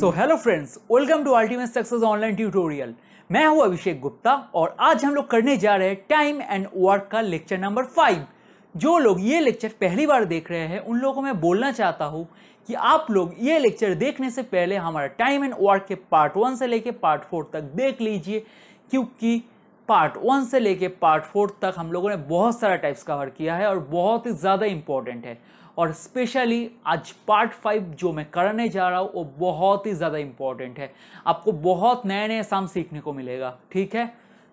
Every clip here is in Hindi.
So hello friends welcome to ultimate success online tutorial मैं हूं अभिषेक गुप्ता और आज हम लोग करने जा रहे हैं टाइम एंड वर्क का लेक्चर नंबर फाइव जो लोग ये लेक्चर पहली बार देख रहे हैं उन लोगों को मैं बोलना चाहता हूँ कि आप लोग ये लेक्चर देखने से पहले हमारा टाइम एंड वर्क के पार्ट वन से लेके पार्ट फोर तक देख लीजिए क्योंकि पार्ट वन से लेके पार्ट फोर तक हम लोगों ने बहुत सारा टाइप्स कवर किया है और बहुत ही ज़्यादा इम्पॉर्टेंट है और स्पेशली आज पार्ट फाइव जो मैं करने जा रहा हूँ वो बहुत ही ज़्यादा इम्पॉर्टेंट है आपको बहुत नए नए साम सीखने को मिलेगा ठीक है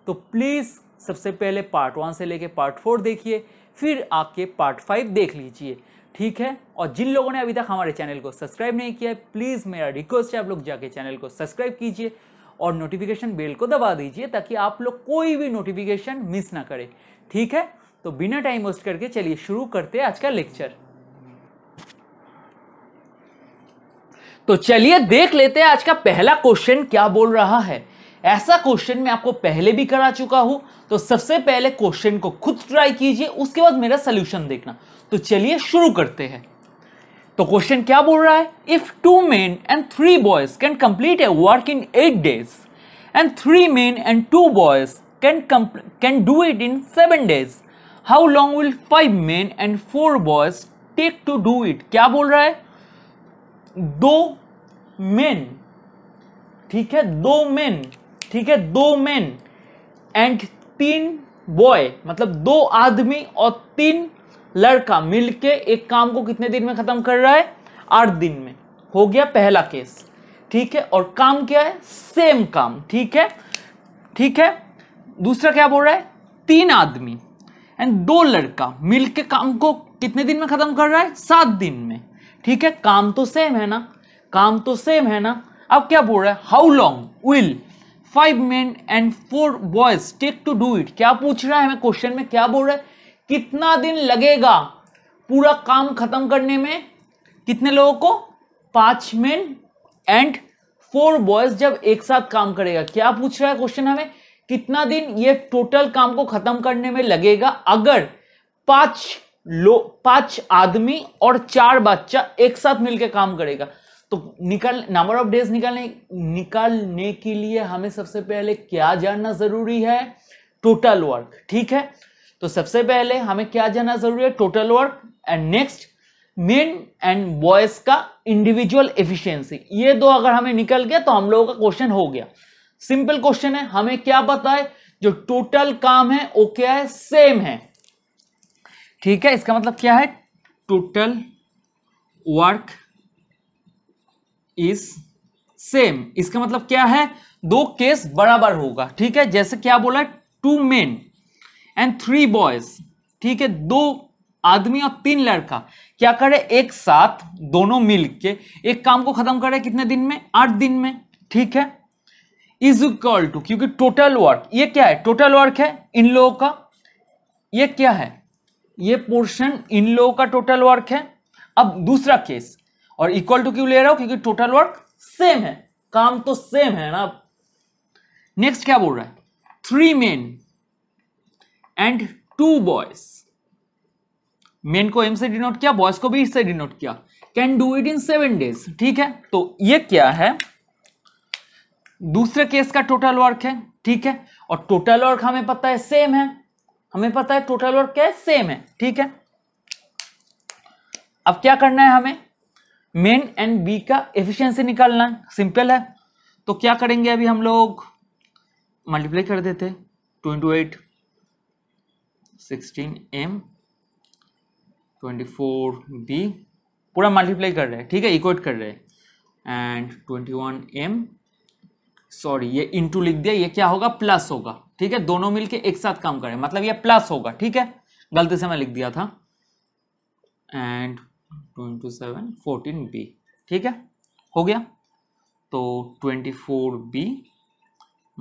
तो प्लीज़ सबसे पहले पार्ट वन से लेके पार्ट फोर देखिए फिर आके पार्ट फाइव देख लीजिए ठीक है और जिन लोगों ने अभी तक हमारे चैनल को सब्सक्राइब नहीं किया है प्लीज़ मेरा रिक्वेस्ट है आप लोग जाके चैनल को सब्सक्राइब कीजिए और नोटिफिकेशन बेल को दबा दीजिए ताकि आप लोग कोई भी नोटिफिकेशन मिस ना करें ठीक है तो बिना टाइम वेस्ट करके चलिए शुरू करते हैं आज का लेक्चर तो चलिए देख लेते हैं आज का पहला क्वेश्चन क्या बोल रहा है ऐसा क्वेश्चन मैं आपको पहले भी करा चुका हूं तो सबसे पहले क्वेश्चन को खुद ट्राई कीजिए उसके बाद मेरा सोल्यूशन देखना तो चलिए शुरू करते हैं तो क्वेश्चन क्या बोल रहा है if two men and three boys can complete a work in eight days and three men and two boys can can do it in seven days how long will five men and four boys take to do it क्या बोल रहा है दो मेन ठीक है दो मेन ठीक है दो मेन एंड तीन बॉय मतलब दो आदमी और तीन लड़का मिलके एक काम को कितने दिन में खत्म कर रहा है आठ दिन में हो गया पहला केस ठीक है और काम क्या है सेम काम ठीक है ठीक है दूसरा क्या बोल रहा है तीन आदमी एंड दो लड़का मिलके काम को कितने दिन में खत्म कर रहा है सात दिन में ठीक है काम तो सेम है ना काम तो सेम है ना अब क्या बोल रहा है how long will five men and four boys take to do it क्या पूछ रहा है हमें क्वेश्चन में क्या बोल रहा है कितना दिन लगेगा पूरा काम खत्म करने में कितने लोगों को पांच मेन एंड फोर बॉयज जब एक साथ काम करेगा क्या पूछ रहा है क्वेश्चन हमें कितना दिन ये टोटल काम को खत्म करने में लगेगा अगर पांच लो पांच आदमी और चार बच्चा एक साथ मिलकर काम करेगा तो निकल नंबर ऑफ डेज निकालने निकालने के लिए हमें सबसे पहले क्या जानना जरूरी है टोटल वर्क ठीक है तो सबसे पहले हमें क्या जानना जरूरी है total work and next men and boys का इंडिविजुअल एफिशिएंसी ये दो अगर हमें निकल गया तो हम लोगों का क्वेश्चन हो गया सिंपल क्वेश्चन है हमें क्या पता है जो टोटल काम है वो क्या है सेम है ठीक है इसका मतलब क्या है टोटल वर्क इज सेम इसका मतलब क्या है दो केस बराबर होगा ठीक है जैसे क्या बोला two men and three boys ठीक है दो आदमी और तीन लड़का क्या करे एक साथ दोनों मिल के एक काम को खत्म करे कितने दिन में आठ दिन में ठीक है इज इक्वल टू क्योंकि टोटल वर्क ये क्या है टोटल वर्क है इन लोगों का ये क्या है ये पोर्शन इन लोगों का टोटल वर्क है अब दूसरा केस और इक्वल टू क्यों ले रहा हूं क्योंकि टोटल वर्क सेम है काम तो सेम है ना नेक्स्ट क्या बोल रहा है three men and two boys men को एम से डिनोट किया बॉयज को भी इससे डिनोट किया can do it in seven days ठीक है तो ये क्या है दूसरे केस का टोटल वर्क है ठीक है और टोटल वर्क हमें पता है सेम है हमें पता है टोटल वर्क क्या है सेम है ठीक है अब क्या करना है हमें मेन एंड बी का एफिशिएंसी निकालना है सिंपल है तो क्या करेंगे अभी हम लोग मल्टीप्लाई कर देते twenty eight sixteen M twenty four B पूरा मल्टीप्लाई कर रहे हैं ठीक है इक्वेट कर रहे हैं and twenty one M sorry ये इंटू लिख दिया ये क्या होगा प्लस होगा ठीक है दोनों मिलके एक साथ काम करें मतलब ये प्लस होगा ठीक है गलती से मैं लिख दिया था and two into seven fourteen B ठीक है हो गया तो twenty four B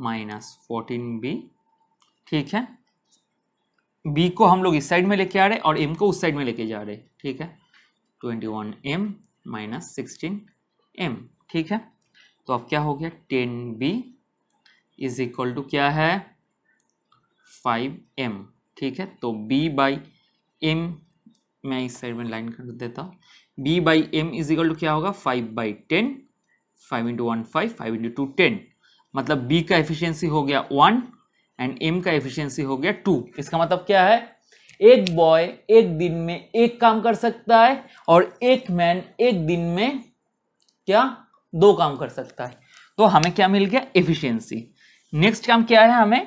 minus fourteen B ठीक है बी को हम लोग इस साइड में लेके आ रहे और एम को उस साइड में लेके जा रहे ठीक है twenty one M minus sixteen M ठीक है तो अब क्या हो गया ten B is equal to क्या है फाइव एम ठीक है तो बी बाई एम मैं इस साइड में लाइन कर देता हूँ B by M is equal to क्या होगा five by ten five into one five five into two ten मतलब बी का एफिशिएंसी हो गया वन एंड एम का एफिशिएंसी हो गया टू इसका मतलब क्या है एक बॉय एक दिन में एक काम कर सकता है और एक मैन एक दिन में क्या दो काम कर सकता है तो हमें क्या मिल गया एफिशियंसी नेक्स्ट काम क्या है हमें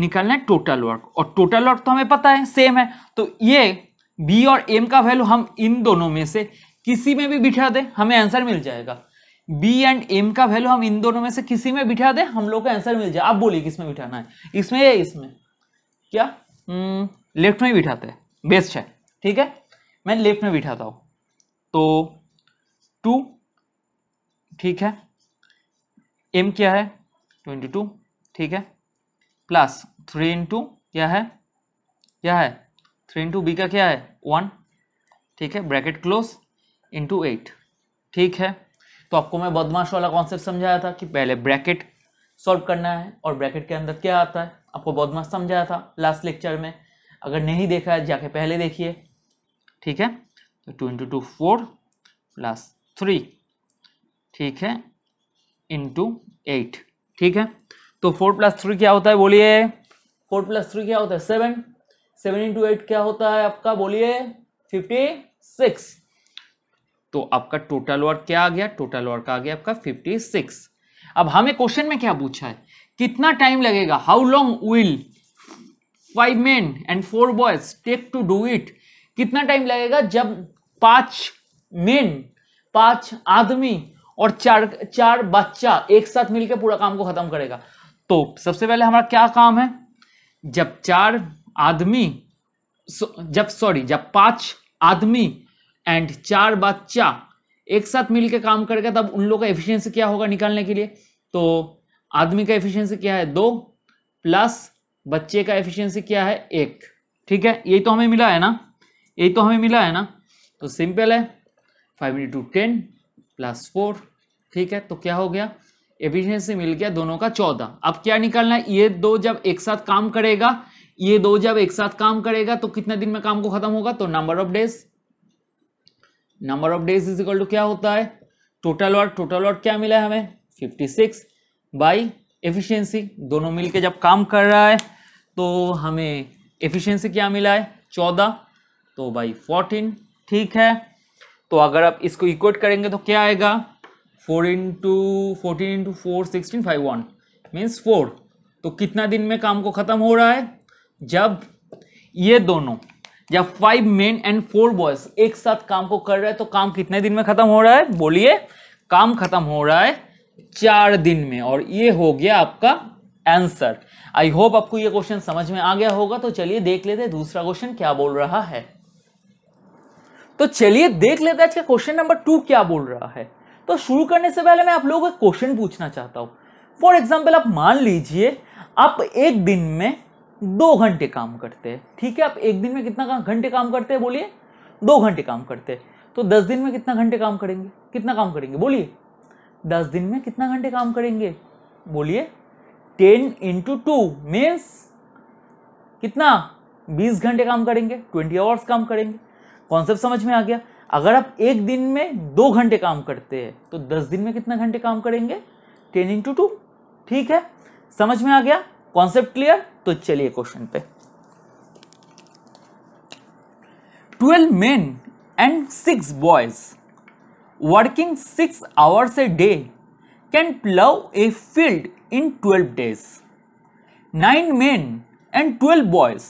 निकालना है टोटल वर्क और टोटल वर्क तो हमें पता है सेम है तो ये बी और एम का वैल्यू हम इन दोनों में से किसी में भी बिठा दें हमें आंसर मिल जाएगा बी एंड एम का वैल्यू हम इन दोनों में से किसी में बिठा दें हम लोग का आंसर मिल जाए आप बोलिए किसमें बिठाना है इसमें या इसमें क्या लेफ्ट हम्म, में बिठाते हैं बेस्ट है ठीक है मैं लेफ्ट में बिठाता हूँ तो टू ठीक है एम क्या है ट्वेंटी टू ठीक है प्लस थ्री इंटू क्या है क्या है थ्री इंटू बी का क्या है वन ठीक है ब्रैकेट क्लोज इंटू एट ठीक है तो आपको मैं बदमाश वाला कॉन्सेप्ट समझाया था कि पहले ब्रैकेट सॉल्व करना है और ब्रैकेट के अंदर क्या आता है आपको बदमाश समझाया था लास्ट लेक्चर में अगर नहीं देखा है जाके पहले देखिए ठीक है तो two into two four plus three ठीक है इंटू एट ठीक है तो फोर प्लस थ्री क्या होता है बोलिए फोर प्लस थ्री क्या होता है सेवन सेवन इंटू एट क्या होता है आपका बोलिए फिफ्टी सिक्स तो आपका टोटल वर्क क्या आ गया टोटल वर्क आ गया आपका फिफ्टी सिक्स अब हमें क्वेश्चन में क्या पूछा है कितना टाइम लगेगा how long will five men and four boys take to do it कितना टाइम लगेगा जब पांच मेन पांच आदमी और चार चार बच्चा एक साथ मिलकर पूरा काम को खत्म करेगा तो सबसे पहले हमारा क्या काम है जब चार आदमी जब सॉरी जब पांच आदमी एंड चार बच्चा एक साथ मिलकर काम करेगा तब उन लोग का एफिशिएंसी क्या होगा निकालने के लिए तो आदमी का एफिशिएंसी क्या है दो प्लस बच्चे का एफिशिएंसी क्या है एक ठीक है यही तो हमें मिला है ना यही तो हमें मिला है ना तो सिंपल है five into ten plus four ठीक है तो क्या हो गया एफिशिएंसी मिल गया दोनों का चौदह अब क्या निकालना है ये दो जब एक साथ काम करेगा ये दो जब एक साथ काम करेगा तो कितने दिन में काम को खत्म होगा तो number of days number of days is equal to क्या होता है टोटल वर्क टोटल वर्क क्या मिला है हमें 56 सिक्स बाई एफिशियंसी दोनों मिलके जब काम कर रहा है तो हमें एफिशियंसी क्या मिला है 14 तो बाई 14 ठीक है तो अगर आप इसको इक्वेट करेंगे तो क्या आएगा four into fourteen into four sixteen five one means four तो कितना दिन में काम को ख़त्म हो रहा है जब ये दोनों जब five men and four boys एक साथ काम को कर रहे हैं तो काम कितने दिन में ख़त्म हो रहा है बोलिए काम ख़त्म हो रहा है चार दिन में और ये हो गया आपका आंसर आई होप आपको ये क्वेश्चन समझ में आ गया होगा तो चलिए देख लेते दूसरा क्वेश्चन क्या बोल रहा है तो चलिए देख लेते हैं आज क्वेश्चन नंबर टू क्या बोल रहा है तो शुरू करने से पहले मैं आप लोगों को क्वेश्चन पूछना चाहता हूँ फॉर एग्जाम्पल आप मान लीजिए आप एक दिन में दो घंटे काम करते हैं ठीक है आप एक दिन में कितना घंटे काम करते हैं बोलिए दो घंटे काम करते हैं तो दस दिन में कितना घंटे काम करेंगे कितना काम करेंगे बोलिए दस दिन में कितना घंटे काम करेंगे बोलिए टेन इंटू टू मीन्स कितना बीस घंटे काम करेंगे ट्वेंटी आवर्स काम करेंगे कॉन्सेप्ट समझ में आ गया अगर आप एक दिन में दो घंटे काम करते हैं तो दस दिन में कितना घंटे काम करेंगे टेन इंटू टू ठीक है समझ में आ गया कॉन्सेप्ट क्लियर तो चलिए क्वेश्चन पे twelve men and six boys working six hours a day can plough a field in twelve days nine men and twelve boys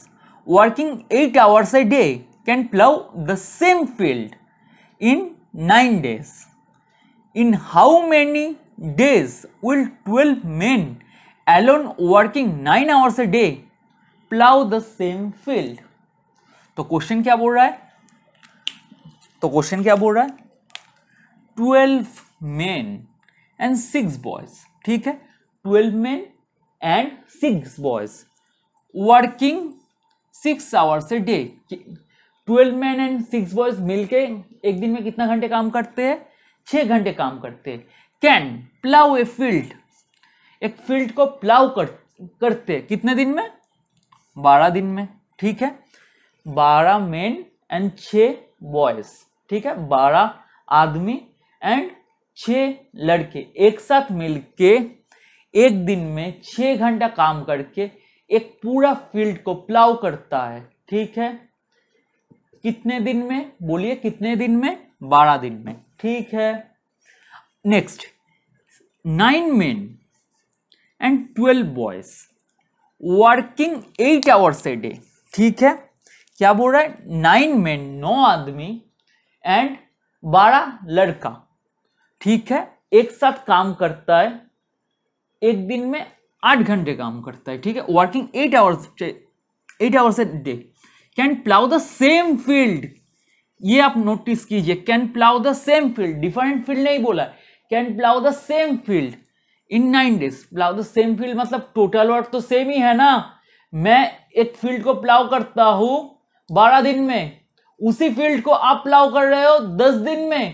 working eight hours a day can plow the same field in 9 days. In how many days will 12 men alone working 9 hours a day plow the same field? तो क्वेश्चन क्या बोल रहा है तो क्वेश्चन क्या बोल रहा है twelve men and six boys ठीक है twelve men and six boys working six hours a day twelve man and six boys मिलके एक दिन में कितना घंटे काम करते हैं छः घंटे काम करते हैं कैन प्लाउ ए फील्ड एक फील्ड को प्लाउ कर करते कितने दिन में बारह दिन में ठीक है बारह मैन एंड छ बॉयज ठीक है बारह आदमी एंड छ लड़के एक साथ मिलके एक दिन में छ घंटा काम करके एक पूरा फील्ड को प्लाउ करता है ठीक है कितने दिन में बोलिए कितने दिन में बारह दिन में ठीक है next nine men and twelve boys working eight hours a day ठीक है क्या बोल रहा है नाइन मेन नौ आदमी एंड बारह लड़का ठीक है एक साथ काम करता है एक दिन में आठ घंटे काम करता है ठीक है working eight hours eight hours a day can plough the same field ये आप नोटिस कीजिए can plough the same field different field नहीं बोला can plough the same field in nine days plough the same field मतलब टोटल वर्क तो सेम ही है ना मैं एक फील्ड को प्लाउ करता हूं बारह दिन में उसी फील्ड को आप प्लाउ कर रहे हो दस दिन में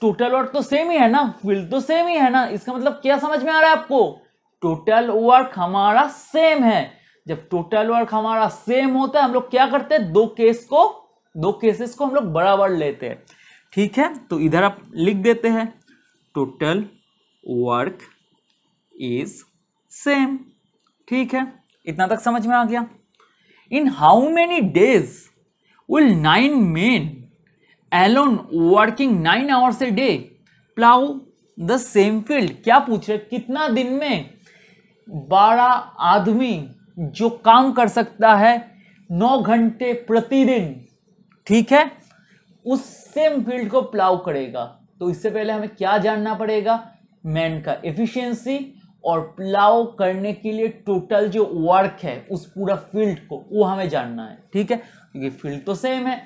टोटल वर्क तो सेम ही है ना फील्ड तो सेम ही है ना इसका मतलब क्या समझ में आ रहा है आपको टोटल वर्क हमारा सेम है जब टोटल वर्क हमारा सेम होता है हम लोग क्या करते हैं दो केस को दो केसेस को हम लोग बराबर लेते हैं ठीक है तो इधर आप लिख देते हैं टोटल वर्क इज सेम ठीक है इतना तक समझ में आ गया in how many days will nine men alone working nine hours a day plough the same field क्या पूछ रहे कितना दिन में बारह आदमी हम्म। जो काम कर सकता है नौ घंटे प्रतिदिन ठीक है उस सेम फील्ड को प्लाव करेगा तो इससे पहले हमें क्या जानना पड़ेगा मैन का एफिशिएंसी और प्लाव करने के लिए टोटल जो वर्क है उस पूरा फील्ड को वो हमें जानना है ठीक है क्योंकि फील्ड तो सेम है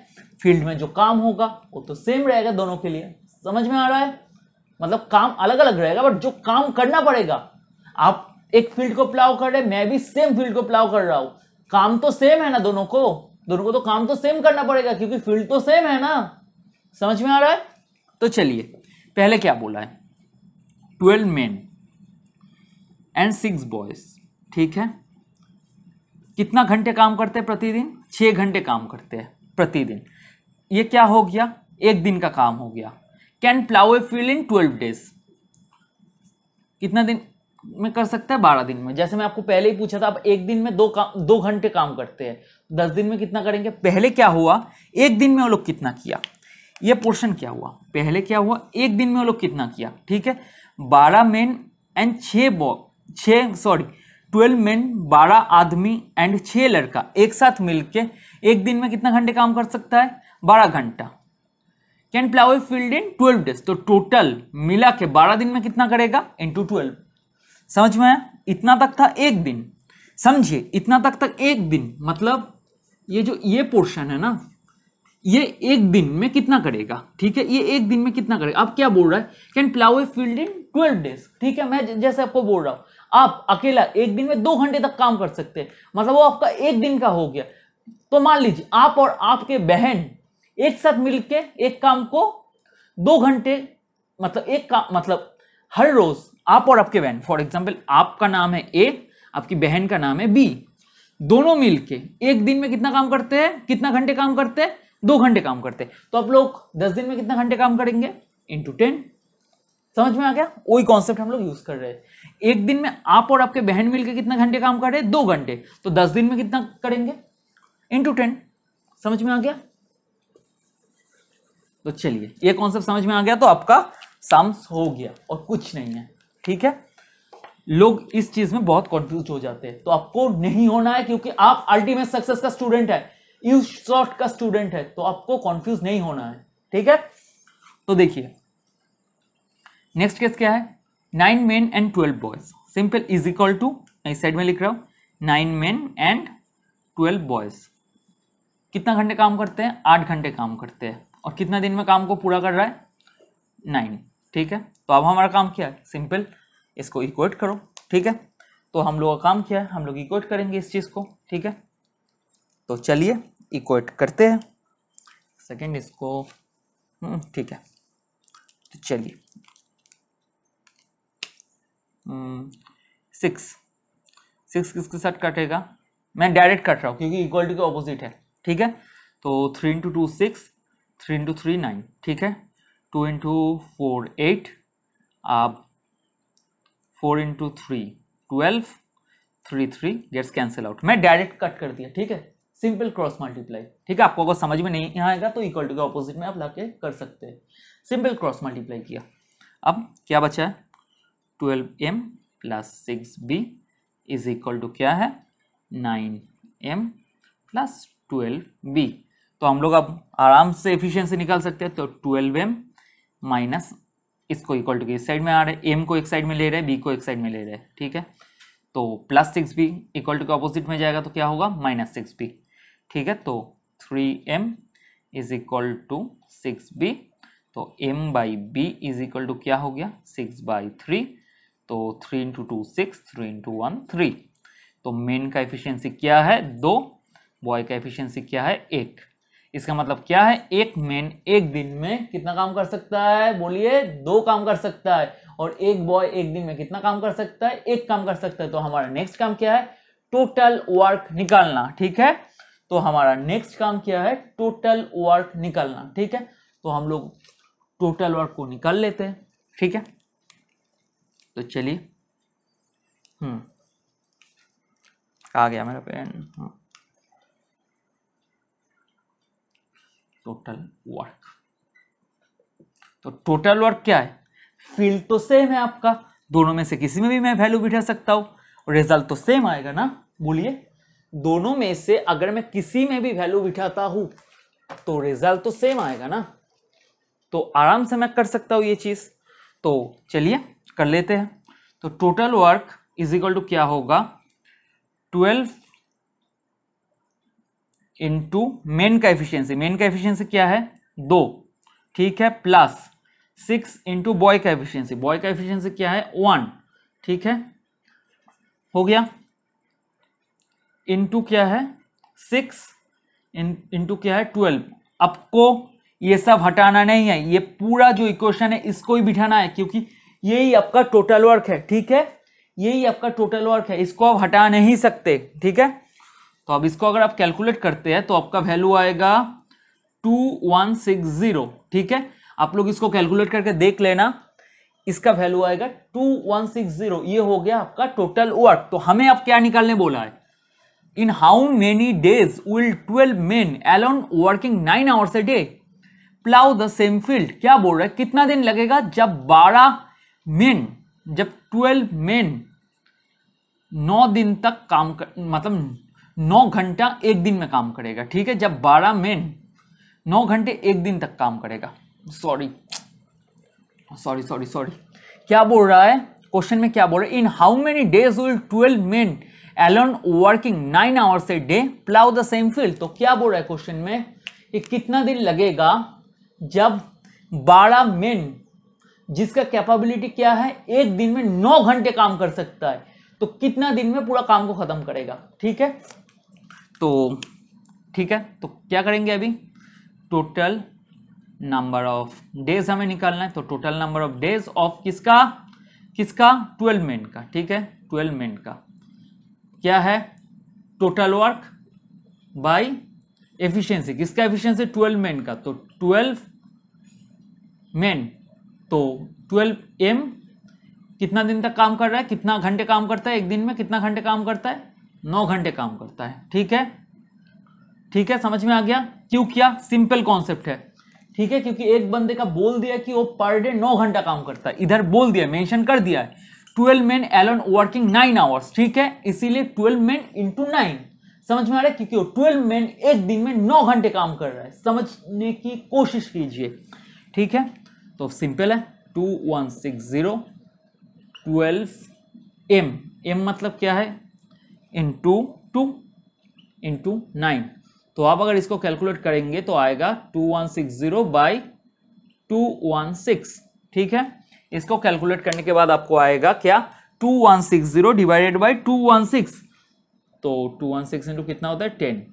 फील्ड में जो काम होगा वो तो सेम रहेगा दोनों के लिए समझ में आ रहा है मतलब काम अलग अलग रहेगा बट जो काम करना पड़ेगा आप एक फील्ड को प्लाव कर रहे मैं भी सेम फील्ड को प्लाव कर रहा हूं काम तो सेम है ना दोनों को दोनों को तो काम तो सेम करना पड़ेगा क्योंकि फील्ड तो सेम है ना समझ में आ रहा है तो चलिए पहले क्या बोला है twelve men and six boys ठीक है कितना घंटे काम करते हैं प्रतिदिन छह घंटे काम करते हैं प्रतिदिन ये क्या हो गया एक दिन का काम हो गया can plough a field in twelve days कितना दिन में कर सकते हैं बारह दिन में जैसे मैं आपको पहले ही पूछा था आप एक दिन में दो काम दो घंटे काम करते हैं दस दिन में कितना करेंगे पहले क्या हुआ एक दिन में वो लोग कितना किया ये पोर्शन क्या हुआ पहले क्या हुआ एक दिन में वो लोग कितना किया ठीक है बारह मेन एंड छः बॉ छः सॉरी ट्वेल्व मेन बारह आदमी एंड छः लड़का एक साथ मिल एक दिन में कितना घंटे काम कर सकता है बारह घंटा can plough field in twelve days तो टोटल मिला के बारह दिन में कितना करेगा इंटू ट्वेल्व समझ में इतना तक था एक दिन समझिए इतना तक तक एक दिन मतलब ये जो ये पोर्शन है ना ये एक दिन में कितना करेगा ठीक है ये एक दिन में कितना करेगा आप क्या बोल रहा है can plough a field in twelve days ठीक है मैं जैसे आपको बोल रहा हूँ आप अकेला एक दिन में दो घंटे तक काम कर सकते हैं मतलब वो आपका एक दिन का हो गया तो मान लीजिए आप और आपके बहन एक साथ मिलके एक काम को दो घंटे मतलब एक काम मतलब हर रोज आप और आपके बहन फॉर एग्जाम्पल आपका नाम है ए आपकी बहन का नाम है बी दोनों मिलके एक दिन में कितना काम करते हैं कितना घंटे काम करते हैं दो घंटे काम करते हैं तो आप लोग दस दिन में कितना घंटे काम करेंगे इंटू टेन समझ में आ गया वही कॉन्सेप्ट हम लोग यूज कर रहे हैं एक दिन में आप और आपके बहन मिलकर कितना घंटे काम कर रहे हैं दो घंटे तो दस दिन में कितना करेंगे इंटू टेन समझ में आ गया तो चलिए ये कॉन्सेप्ट समझ में आ गया तो आपका सम्स हो गया और कुछ नहीं है ठीक है लोग इस चीज में बहुत कंफ्यूज हो जाते हैं तो आपको नहीं होना है क्योंकि आप अल्टीमेट सक्सेस का स्टूडेंट है यू सॉफ्ट का स्टूडेंट है तो आपको कॉन्फ्यूज नहीं होना है ठीक है तो देखिए नेक्स्ट केस क्या है nine men and twelve boys simple is equal to मैं साइड में लिख रहा हूं nine men and twelve boys कितना घंटे काम करते हैं आठ घंटे काम करते हैं और कितना दिन में काम को पूरा कर रहा है नाइन ठीक है तो अब हमारा काम क्या है सिंपल इसको इक्वेट करो ठीक है तो हम लोग का काम क्या है हम लोग इक्वेट करेंगे इस चीज़ को ठीक है तो चलिए इक्वेट करते हैं सेकेंड इसको हम्म, ठीक है तो चलिए सिक्स हम्म, सिक्स किसके साथ कटेगा मैं डायरेक्ट कट रहा हूँ क्योंकि इक्वलिटी के ऑपोजिट है ठीक है तो three into two six three into three nine ठीक है टू इंटू फोर एट अब four into three twelve three three gets cancel out मैं डायरेक्ट कट कर दिया ठीक है सिंपल क्रॉस मल्टीप्लाई ठीक है आपको अगर समझ में नहीं आएगा तो इक्वल टू के ऑपोजिट में आप ला के कर सकते हैं सिंपल क्रॉस मल्टीप्लाई किया अब क्या बचा है twelve M plus six B is equal to क्या है nine M plus twelve B तो हम लोग अब आराम से एफिशिएंसी निकाल सकते हैं तो ट्वेल्व एम माइनस इसको इक्वल टू इस साइड में आ रहे एम को एक साइड में ले रहे हैं बी को एक साइड में ले रहे हैं ठीक है तो plus six B equal to के अपोजिट में जाएगा तो क्या होगा माइनस सिक्स बी ठीक है तो three M is equal to six B तो M by B is equal to क्या हो गया सिक्स बाई थ्री तो three into two six three into one three तो मेन का एफिशियंसी क्या है दो बॉय का एफिशियंसी क्या है एक इसका मतलब क्या है एक मैन एक दिन में कितना काम कर सकता है बोलिए दो काम कर सकता है और एक बॉय एक दिन में कितना काम कर सकता है एक काम कर सकता है तो हमारा नेक्स्ट काम क्या है टोटल वर्क निकालना ठीक है तो हमारा नेक्स्ट काम क्या है टोटल वर्क निकालना ठीक है तो हम लोग टोटल वर्क को निकाल लेते हैं ठीक है तो चलिए हम्म आ गया मेरा पेन हाँ हम्म। टोटल वर्क तो टोटल वर्क क्या है फील्ड तो सेम है आपका दोनों में से किसी में भी मैं वैल्यू बिठा सकता हूँ रिजल्ट तो सेम आएगा ना बोलिए दोनों में से अगर मैं किसी में भी वैल्यू बिठाता हूं तो रिजल्ट तो सेम आएगा ना तो आराम से मैं कर सकता हूँ ये चीज़ तो चलिए कर लेते हैं तो total work is equal to क्या होगा ट्वेल्व इंटू मेन का एफिशियंसी मेन का एफिशियंसी क्या है दो ठीक है प्लस सिक्स इंटू बॉय का एफिशियंसी बॉय का एफिशियंसी क्या है वन ठीक है हो गया इंटू क्या है सिक्स इंटू क्या है ट्वेल्व आपको ये सब हटाना नहीं है ये पूरा जो इक्वेशन है इसको ही बिठाना है क्योंकि यही आपका टोटल वर्क है ठीक है यही आपका टोटल वर्क है इसको आप हटा नहीं सकते ठीक है तो अब इसको अगर आप कैलकुलेट करते हैं तो आपका वैल्यू आएगा टू वन सिक्स जीरो ठीक है आप लोग इसको कैलकुलेट करके देख लेना इसका वैल्यू आएगा टू वन सिक्स जीरो ये हो गया आपका टोटल वर्क तो हमें अब क्या निकालने बोला है in how many days will twelve men alone working nine hours a day plough the same field क्या बोल रहा है कितना दिन लगेगा जब बारह मेन जब ट्वेल्व मेन नौ दिन तक काम कर मतलब नौ घंटा एक दिन में काम करेगा ठीक है जब बारह मेन नौ घंटे एक दिन तक काम करेगा सॉरी सॉरी सॉरी सॉरी क्या बोल रहा है क्वेश्चन में क्या बोल रहा है in how many days will twelve men alone working nine hours a day plough the same field तो क्या बोल रहा है क्वेश्चन में कि कितना दिन लगेगा जब बारह मेन जिसका कैपेबिलिटी क्या है एक दिन में नौ घंटे काम कर सकता है तो कितना दिन में पूरा काम को खत्म करेगा ठीक है तो ठीक है तो क्या करेंगे अभी टोटल नंबर ऑफ डेज हमें निकालना है तो total number of days of किसका किसका ट्वेल्व मिनट का ठीक है ट्वेल्व मिनट का क्या है टोटल वर्क बाय एफिशिएंसी किसका एफिशिएंसी ट्वेल्व मेन का तो ट्वेल्व मेन तो ट्वेल्व एम कितना दिन तक काम कर रहा है कितना घंटे काम करता है एक दिन में कितना घंटे काम करता है नौ घंटे काम करता है ठीक है ठीक है समझ में आ गया क्यों क्या सिंपल कॉन्सेप्ट है ठीक है क्योंकि एक बंदे का बोल दिया कि वो पर डे नौ घंटा काम करता है इधर बोल दिया मेंशन कर दिया है twelve man alone working nine hours ठीक है इसीलिए ट्वेल्व मैन इंटू नाइन समझ में आ रहा है क्योंकि ट्वेल्व मैन एक दिन में नौ घंटे काम कर रहा है समझने की कोशिश कीजिए ठीक है तो सिंपल है two one six zero twelve M M मतलब क्या है इंटू टू इंटू नाइन तो आप अगर इसको कैलकुलेट करेंगे तो आएगा two one six zero by two one six ठीक है इसको कैलकुलेट करने के बाद आपको आएगा क्या two one six zero divided by two one six तो टू वन सिक्स इंटू कितना होता है टेन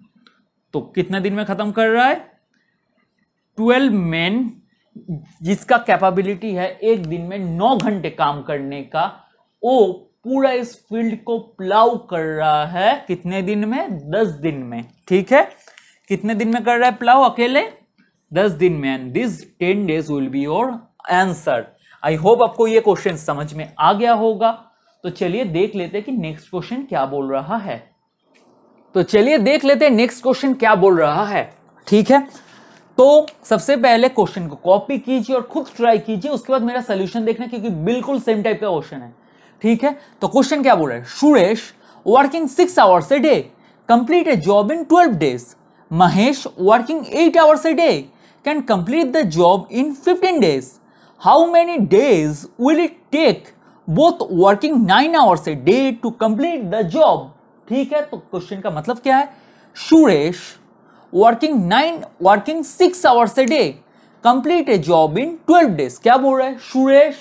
तो कितने दिन में ख़त्म कर रहा है ट्वेल्व मैन जिसका कैपेबिलिटी है एक दिन में नौ घंटे काम करने का वो पूरा इस फील्ड को प्लाउ कर रहा है कितने दिन में दस दिन में ठीक है कितने दिन में कर रहा है प्लाव अकेले दस दिन में and this ten days will be your answer I hope आपको ये क्वेश्चन समझ में आ गया होगा तो चलिए देख लेते कि नेक्स्ट क्वेश्चन क्या बोल रहा है तो चलिए देख लेते हैं नेक्स्ट क्वेश्चन क्या बोल रहा है ठीक है तो सबसे पहले क्वेश्चन को कॉपी कीजिए और खुद ट्राई कीजिए उसके बाद मेरा सोल्यूशन देखना क्योंकि बिल्कुल सेम टाइप का क्वेश्चन है ठीक है तो क्वेश्चन क्या बोल रहे हैं Suresh working six hours a day complete a job in twelve days Mahesh working eight hours a day can complete the job in fifteen days how many days will it take both working nine hours a day to complete the job ठीक है तो क्वेश्चन का मतलब क्या है Suresh working nine working six hours a day complete a job in twelve days क्या बोल रहे हैं सुरेश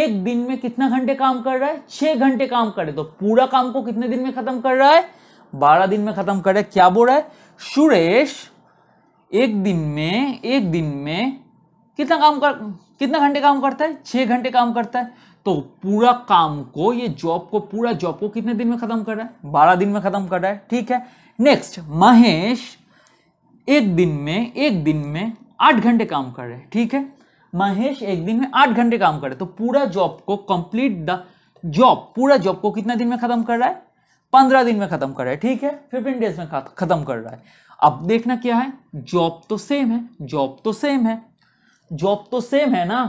एक दिन में कितना घंटे काम कर रहा है छह घंटे काम करे तो पूरा काम को कितने दिन में खत्म कर रहा है बारह दिन में खत्म करे क्या बोल रहा है सुरेश एक दिन में एक दिन में कितना काम कर कितना घंटे काम करता है छह घंटे काम करता है तो पूरा काम को ये जॉब को पूरा जॉब को कितने दिन में ख़त्म कर रहा है बारह दिन में ख़त्म कर रहा है ठीक है नेक्स्ट महेश एक दिन में एक दिन में आठ घंटे काम कर रहे हैं ठीक है महेश एक दिन में आठ घंटे काम करे तो पूरा जॉब को कंप्लीट द जॉब पूरा जॉब को कितना दिन में खत्म कर रहा है पंद्रह दिन में खत्म कर रहा है ठीक है फिफ्टीन डेज में खत्म कर रहा है अब देखना क्या है जॉब तो सेम है जॉब तो सेम है जॉब तो सेम है ना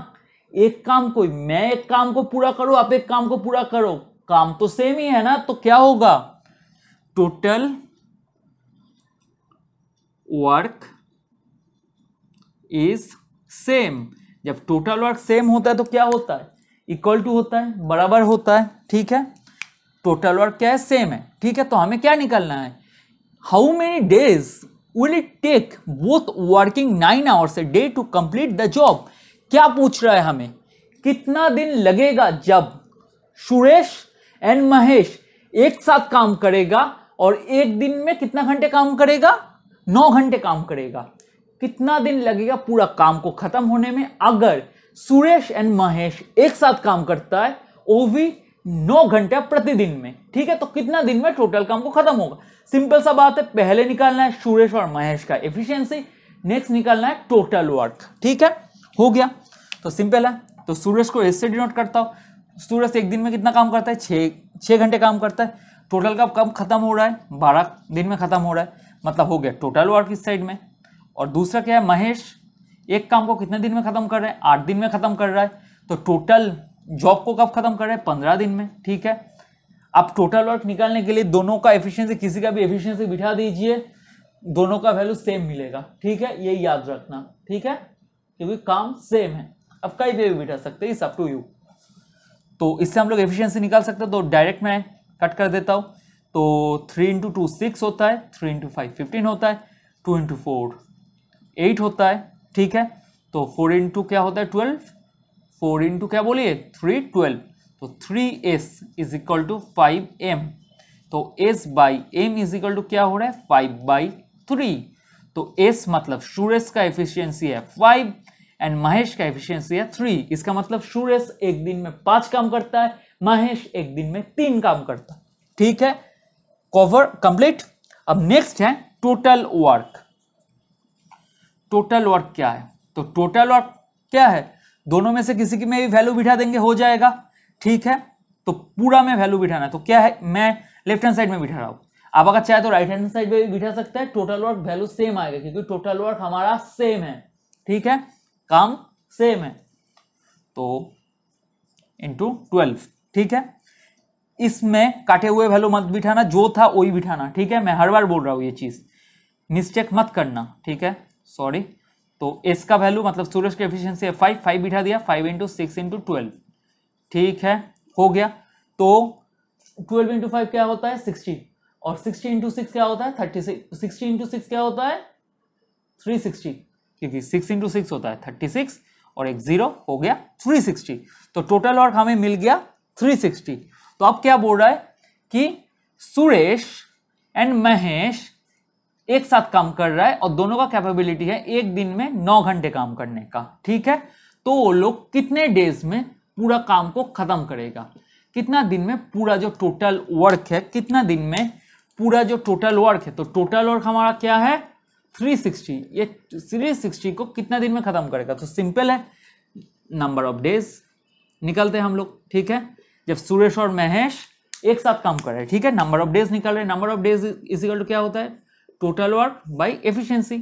एक काम कोई मैं एक काम को पूरा करो आप एक काम को पूरा करो काम तो सेम ही है ना तो क्या होगा टोटल वर्क इज सेम जब टोटल वर्क सेम होता है तो क्या होता है इक्वल टू होता है बराबर होता है ठीक है टोटल वर्क क्या है सेम है ठीक है तो हमें क्या निकलना है how many days will it take both working nine hours a day to complete the job क्या पूछ रहा है हमें कितना दिन लगेगा जब सुरेश एंड महेश एक साथ काम करेगा और एक दिन में कितना घंटे काम करेगा नौ घंटे काम करेगा कितना दिन लगेगा पूरा काम को खत्म होने में अगर सुरेश एंड महेश एक साथ काम करता है भी नौ घंटे प्रतिदिन में ठीक है तो कितना दिन में टोटल काम को खत्म होगा सिंपल सा बात है पहले निकालना है सुरेश और महेश का एफिशिएंसी नेक्स्ट निकालना है टोटल वर्क ठीक है हो गया तो सिंपल है तो सूरज को इससे डिनोट करता हो सूरज एक दिन में कितना काम करता है छः छः घंटे काम करता है टोटल का काम खत्म हो रहा है बारह दिन में खत्म हो रहा है मतलब हो गया टोटल वर्क इस साइड में और दूसरा क्या है महेश एक काम को कितने दिन में ख़त्म कर रहे हैं आठ दिन में ख़त्म कर रहा है तो टोटल जॉब को कब ख़त्म कर रहे हैं पंद्रह दिन में ठीक है अब टोटल वर्क निकालने के लिए दोनों का एफिशिएंसी किसी का भी एफिशिएंसी बिठा दीजिए दोनों का वैल्यू सेम मिलेगा ठीक है ये याद रखना ठीक है क्योंकि काम सेम है अब कहीं पर भी बिठा सकते हैं सब टू यू तो इससे हम लोग एफिशियंसी निकाल सकते हैं तो डायरेक्ट मैं कट कर देता हूँ तो थ्री इंटू टू सिक्स होता है थ्री इंटू फाइव फिफ्टीन होता है टू इंटू फोर एट होता है ठीक है तो फोर इंटू क्या होता है ट्वेल्व फोर इंटू क्या बोलिए थ्री ट्वेल्व तो three S is equal to five M तो S by M is equal to क्या हो रहा है फाइव बाई थ्री तो एस मतलब सुरेश का एफिशिएंसी है फाइव एंड महेश का एफिशिएंसी है थ्री इसका मतलब सुरेश एक दिन में पांच काम करता है महेश एक दिन में तीन काम करता है ठीक है कवर कंप्लीट अब नेक्स्ट है टोटल वर्क टोटल वर्क क्या है तो टोटल वर्क क्या है दोनों में से किसी की में भी वैल्यू बिठा देंगे हो जाएगा ठीक है तो पूरा में वैल्यू बिठाना है तो क्या है मैं लेफ्ट हैंड साइड में बिठा रहा हूं आप अगर चाहे तो राइट हैंड साइड में भी बिठा सकते हैं टोटल वर्क वैल्यू सेम आएगा क्योंकि टोटल वर्क हमारा सेम है ठीक है काम सेम है तो इंटू ट्वेल्व ठीक है इसमें काटे हुए वैल्यू मत बिठाना जो था वही बिठाना ठीक है मैं हर बार बोल रहा हूं ये चीज़ मिस्टेक मत करना ठीक है सॉरी तो एस का वैल्यू मतलब सूरज की एफिशिएंसी है फाइव फाइव बिठा दिया five into six into twelve ठीक है हो गया तो ट्वेल्व इंटू फाइव क्या होता है सिक्सटीन और सिक्सटी इंटू सिक्स क्या होता है thirty six sixty into six क्या होता है थ्री सिक्सटी क्योंकि सिक्स इंटू सिक्स होता है थर्टी सिक्स और एक जीरो हो गया थ्री सिक्सटी तो टोटल वर्क हमें मिल गया थ्री सिक्सटी तो अब क्या बोल रहा है कि सुरेश एंड महेश एक साथ काम कर रहा है और दोनों का कैपेबिलिटी है एक दिन में नौ घंटे काम करने का ठीक है तो वो लोग कितने डेज में पूरा काम को खत्म करेगा कितना दिन में पूरा जो टोटल वर्क है कितना दिन में पूरा जो टोटल वर्क है तो टोटल वर्क हमारा क्या है 360 ये 360 को कितना दिन में खत्म करेगा तो सिंपल है नंबर ऑफ डेज निकलते हैं हम लोग ठीक है जब सुरेश और महेश एक साथ काम कर रहे हैं ठीक है नंबर ऑफ डेज निकल रहे हैं number of days is equal to क्या होता है टोटल वर्क बाई एफिशियंसी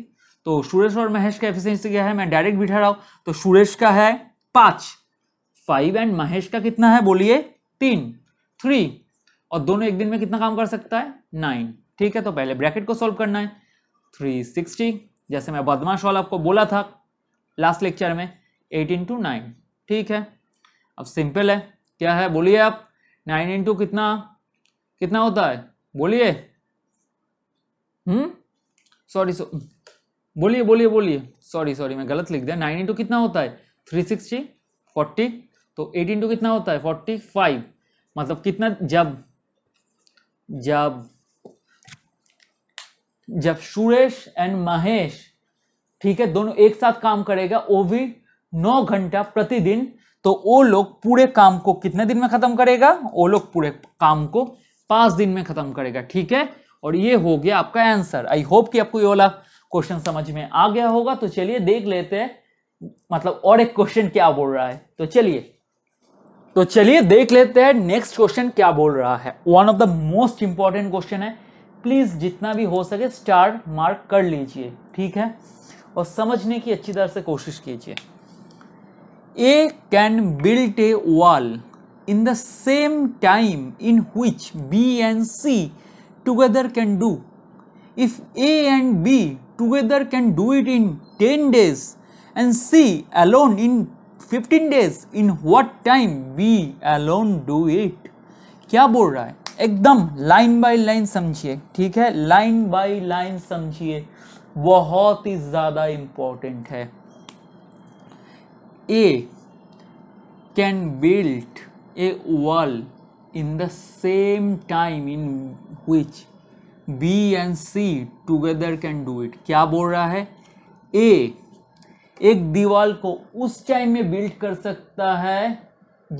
तो सुरेश और महेश का एफिशियंसी क्या है मैं डायरेक्ट बिठा रहा हूं तो सुरेश का है पांच फाइव एंड महेश का कितना है बोलिए तीन थ्री और दोनों एक दिन में कितना काम कर सकता है नाइन ठीक है तो पहले ब्रैकेट को सॉल्व करना है थ्री सिक्सटी जैसे मैं बदमाश वाला आपको बोला था लास्ट लेक्चर में एट इंटू नाइन ठीक है अब सिंपल है क्या है बोलिए आप नाइन इंटू कितना कितना होता है बोलिए हम्म सॉरी बोलिए बोलिए बोलिए सॉरी सॉरी मैं गलत लिख दिया नाइन इंटू कितना होता है थ्री सिक्सटी फोर्टी तो एट इंटू कितना होता है फोर्टी फाइव मतलब कितना जब जब जब सुरेश एंड महेश ठीक है दोनों एक साथ काम करेगा वो भी नौ घंटा प्रतिदिन तो वो लोग पूरे काम को कितने दिन में खत्म करेगा वो लोग पूरे काम को पांच दिन में खत्म करेगा ठीक है और ये हो गया आपका आंसर आई होप कि आपको ये वाला क्वेश्चन समझ में आ गया होगा तो चलिए देख लेते हैं मतलब और एक क्वेश्चन क्या बोल रहा है तो चलिए तो चलिए देख लेते हैं नेक्स्ट क्वेश्चन क्या बोल रहा है one of the most important question है प्लीज जितना भी हो सके स्टार मार्क कर लीजिए ठीक है और समझने की अच्छी तरह से कोशिश कीजिए A can built a wall in the same time in which B and C together can do. If A and B together can do it in 10 days and C alone in 15 days, in what time B alone do it? kya bol raha hai एकदम लाइन बाय लाइन समझिए ठीक है लाइन बाय लाइन समझिए बहुत ही ज़्यादा इम्पोर्टेंट है A can built a wall in the same time in which B and C together can do it क्या बोल रहा है A एक दीवार को उस टाइम में बिल्ड कर सकता है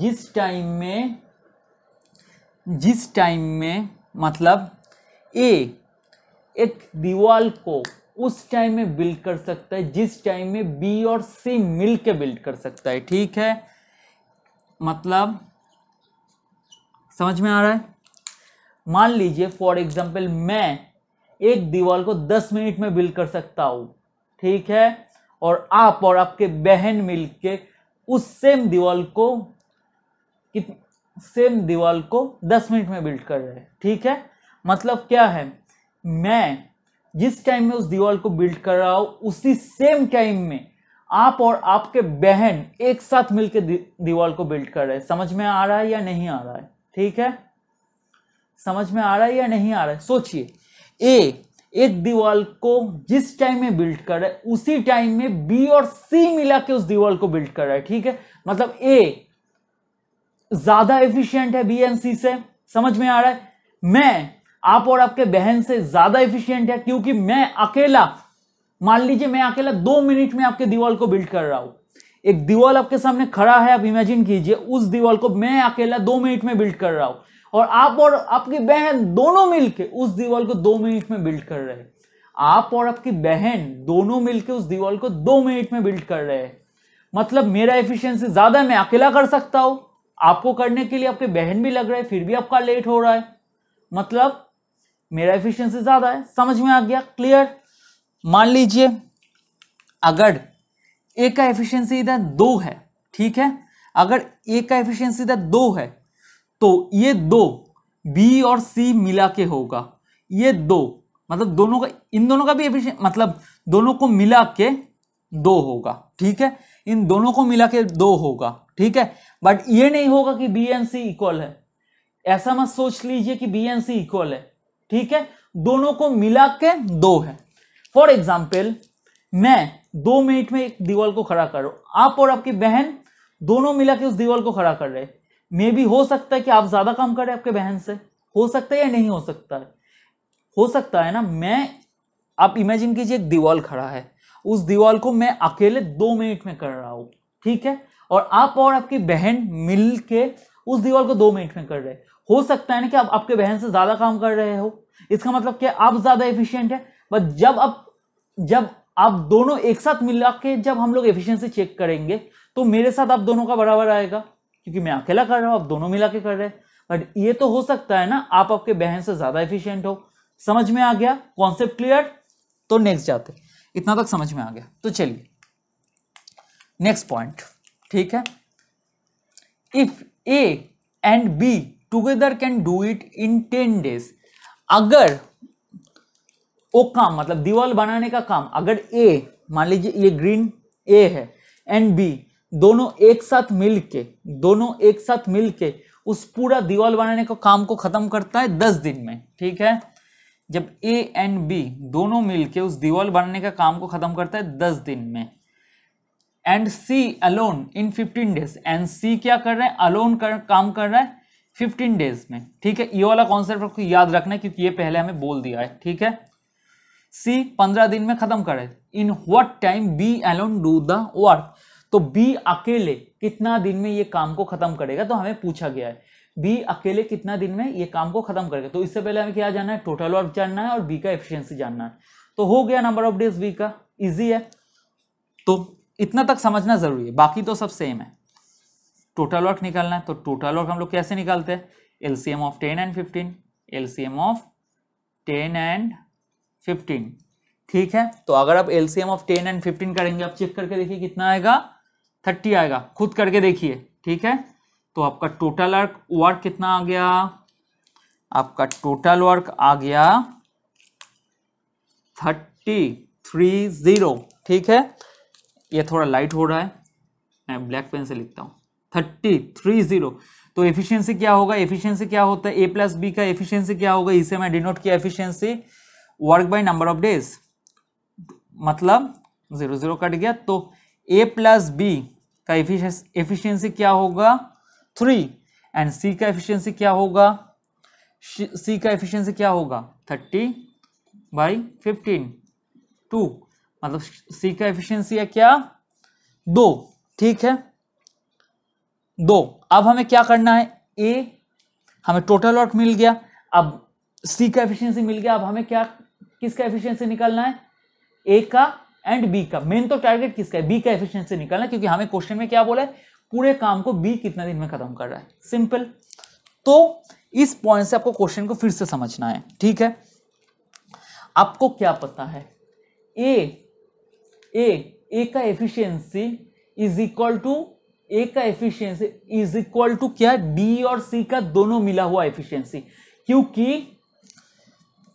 जिस टाइम में जिस टाइम में मतलब ए एक दीवार को उस टाइम में बिल्ड कर सकता है जिस टाइम में बी और सी मिल के बिल्ड कर सकता है ठीक है मतलब समझ में आ रहा है मान लीजिए फॉर एग्जाम्पल मैं एक दीवार को दस मिनट में बिल्ड कर सकता हूँ ठीक है और आप और आपके बहन मिल के उस सेम दीवार को सेम दीवार को दस मिनट में बिल्ड कर रहे हैं ठीक है मतलब क्या है मैं जिस टाइम में उस दीवार को बिल्ड कर रहा हूँ उसी सेम टाइम में आप और आपके बहन एक साथ मिलकर दीवार को बिल्ड कर रहे हैं समझ में आ रहा है या नहीं आ रहा है ठीक है समझ में आ रहा है या नहीं आ रहा है सोचिए ए एक दीवाल को जिस टाइम में बिल्ड कर रहा है उसी टाइम में बी और सी मिला के उस दीवाल को बिल्ड कर रहा है ठीक है मतलब ए ज्यादा एफिशिएंट है बी एंड सी से समझ में आ रहा है मैं आप और आपके बहन से ज्यादा एफिशिएंट है क्योंकि मैं अकेला मान लीजिए मैं अकेला दो मिनट में आपके दीवाल को बिल्ड कर रहा हूं एक दीवाल आपके सामने खड़ा है आप इमेजिन कीजिए उस दीवाल को मैं अकेला दो मिनट में बिल्ड कर रहा हूं और आप और आपकी बहन दोनों मिलके उस दीवाल को दो मिनट में बिल्ड कर रहे हैं आप और आपकी बहन दोनों मिलके उस दीवाल को दो मिनट में बिल्ड कर रहे हैं मतलब मेरा एफिशिएंसी ज़्यादा मैं अकेला कर सकता हूं आपको करने के लिए आपके बहन भी लग रहा है फिर भी आपका लेट हो रहा है मतलब मेरा एफिशियंसी ज़्यादा है समझ में आ गया क्लियर मान लीजिए अगर ए का एफिशिएंसी इधर दो है ठीक है अगर ए का एफिशिएंसी इधर दो है तो ये दो बी और सी मिला के होगा ये दो मतलब दोनों का इन दोनों का भी एफिशिएंट मतलब दोनों को मिला के दो होगा ठीक है इन दोनों को मिला के दो होगा ठीक है बट ये नहीं होगा कि बी एंड सी इक्वल है ऐसा मत सोच लीजिए कि बी एंड सी इक्वल है ठीक है दोनों को मिला के दो है फॉर एग्जाम्पल मैं दो मिनट में एक दीवार को खड़ा करो आप और आपकी बहन दोनों मिला के उस दीवार को खड़ा कर रहे मे भी हो सकता है कि आप ज्यादा काम करें आपके बहन से हो सकता है या नहीं हो सकता है हो सकता है ना मैं आप इमेजिन कीजिए एक दीवार खड़ा है उस दीवार को मैं अकेले दो मिनट में कर रहा हूं ठीक है और आप और आपकी बहन मिल के उस दीवार को दो मिनट में कर रहे हो सकता है ना कि आप आपके बहन से ज्यादा काम कर रहे हो इसका मतलब क्या आप ज्यादा एफिशियंट है बट जब आप जब आप दोनों एक साथ मिला के जब हम लोग एफिशिएंसी चेक करेंगे तो मेरे साथ आप दोनों का बराबर आएगा क्योंकि मैं अकेला कर रहा हूं आप दोनों मिला के कर रहे हैं बट ये तो हो सकता है ना आप आपके बहन से ज़्यादा एफिशिएंट हो समझ में आ गया कॉन्सेप्ट क्लियर तो नेक्स्ट जाते इतना तक समझ में आ गया तो चलिए नेक्स्ट पॉइंट ठीक है if A and B together can do it in ten days अगर वो काम मतलब दीवार बनाने का काम अगर ए मान लीजिए ये ग्रीन ए है एंड बी दोनों एक साथ मिल के दोनों एक साथ मिल के उस पूरा दीवार बनाने का काम को खत्म करता है दस दिन में ठीक है जब ए एंड बी दोनों मिलके उस दीवार बनाने का काम को खत्म करता है दस दिन में and C alone in fifteen days and C क्या कर रहा है अलोन कर काम कर रहा है फिफ्टीन डेज में ठीक है ये वाला कॉन्सेप्ट आपको याद रखना है क्योंकि ये पहले हमें बोल दिया है ठीक है सी पंद्रह दिन में खत्म करे in what time B alone do the work तो बी अकेले कितना दिन में ये काम को खत्म करेगा तो हमें पूछा गया है बी अकेले कितना दिन में ये काम को खत्म करेगा तो इससे पहले हमें क्या जानना है टोटल वर्क जानना है और बी का एफिशिएंसी जानना है तो हो गया नंबर ऑफ डेज बी का इजी है तो इतना तक समझना जरूरी है बाकी तो सब सेम है टोटल वर्क निकालना है तो टोटल वर्क हम लोग कैसे निकालते हैं LCM of ten and fifteen LCM of ten and fifteen ठीक है तो अगर आप LCM of ten and fifteen करेंगे आप चेक करके देखिए कितना आएगा थर्टी आएगा खुद करके देखिए ठीक है तो आपका टोटल वर्क कितना आ गया आपका टोटल वर्क आ गया थर्टी थ्री जीरो ठीक है ये थोड़ा लाइट हो रहा है मैं ब्लैक पेन से लिखता हूँ थर्टी थ्री जीरो तो एफिशिएंसी क्या होगा एफिशिएंसी क्या होता है ए प्लस बी का एफिशिएंसी क्या होगा इसे मैं डिनोट किया efficiency work by number of days मतलब जीरो जीरो कट गया तो ए प्लस बी का एफिशिएंसी क्या होगा थ्री एंड सी का एफिशिएंसी क्या होगा सी का एफिशिएंसी क्या होगा थर्टी बाई फिफ्टीन टू मतलब सी का एफिशिएंसी है क्या दो ठीक है दो अब हमें क्या करना है ए हमें टोटल वर्क मिल गया अब सी का एफिशिएंसी मिल गया अब हमें क्या किसका एफिशिएंसी निकालना है ए का एंड बी का मेन तो टारगेट किसका है बी का एफिशिएंसी निकालना है क्योंकि हमें क्वेश्चन में क्या बोला है पूरे काम को बी कितने दिन में खत्म कर रहा है सिंपल तो इस पॉइंट से आपको क्वेश्चन को फिर से समझना है ठीक है आपको क्या पता है ए ए ए का efficiency is equal to A का एफिशिएंसी इज इक्वल टू क्या बी और सी का दोनों मिला हुआ एफिशिएंसी क्योंकि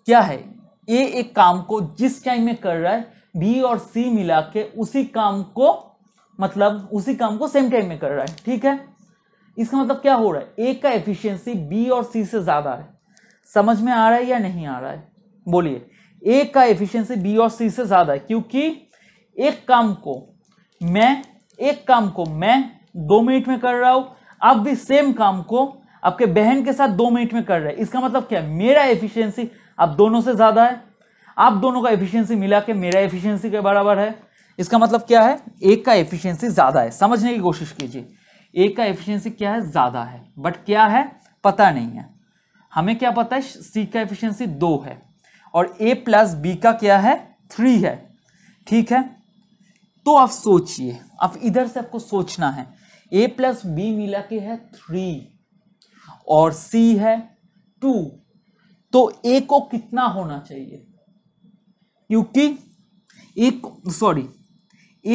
क्या है ए एक काम को जिस टाइम में कर रहा है बी और सी मिला के उसी काम को मतलब उसी काम को सेम टाइम में कर रहा है ठीक है इसका मतलब क्या हो रहा है ए का एफिशिएंसी बी और सी से ज़्यादा है समझ में आ रहा है या नहीं आ रहा है बोलिए ए का एफिशिएंसी बी और सी से ज़्यादा है क्योंकि एक काम को मैं एक काम को मैं दो मिनट में कर रहा हूं आप भी सेम काम को आपके बहन के साथ दो मिनट में कर रहे हैं इसका मतलब क्या है मेरा एफिशिएंसी अब दोनों से ज़्यादा है आप दोनों का एफिशिएंसी मिला के मेरा एफिशिएंसी के बराबर है इसका मतलब क्या है एक का एफिशिएंसी ज़्यादा है समझने की कोशिश कीजिए एक का एफिशिएंसी क्या है ज़्यादा है बट क्या है पता नहीं है हमें क्या पता है सी का एफिशिएंसी दो है और ए प्लस बी का क्या है थ्री है ठीक है तो आप सोचिए आप इधर से आपको सोचना है ए प्लस बी मिला के है थ्री और सी है टू तो ए को कितना होना चाहिए क्योंकि एक सॉरी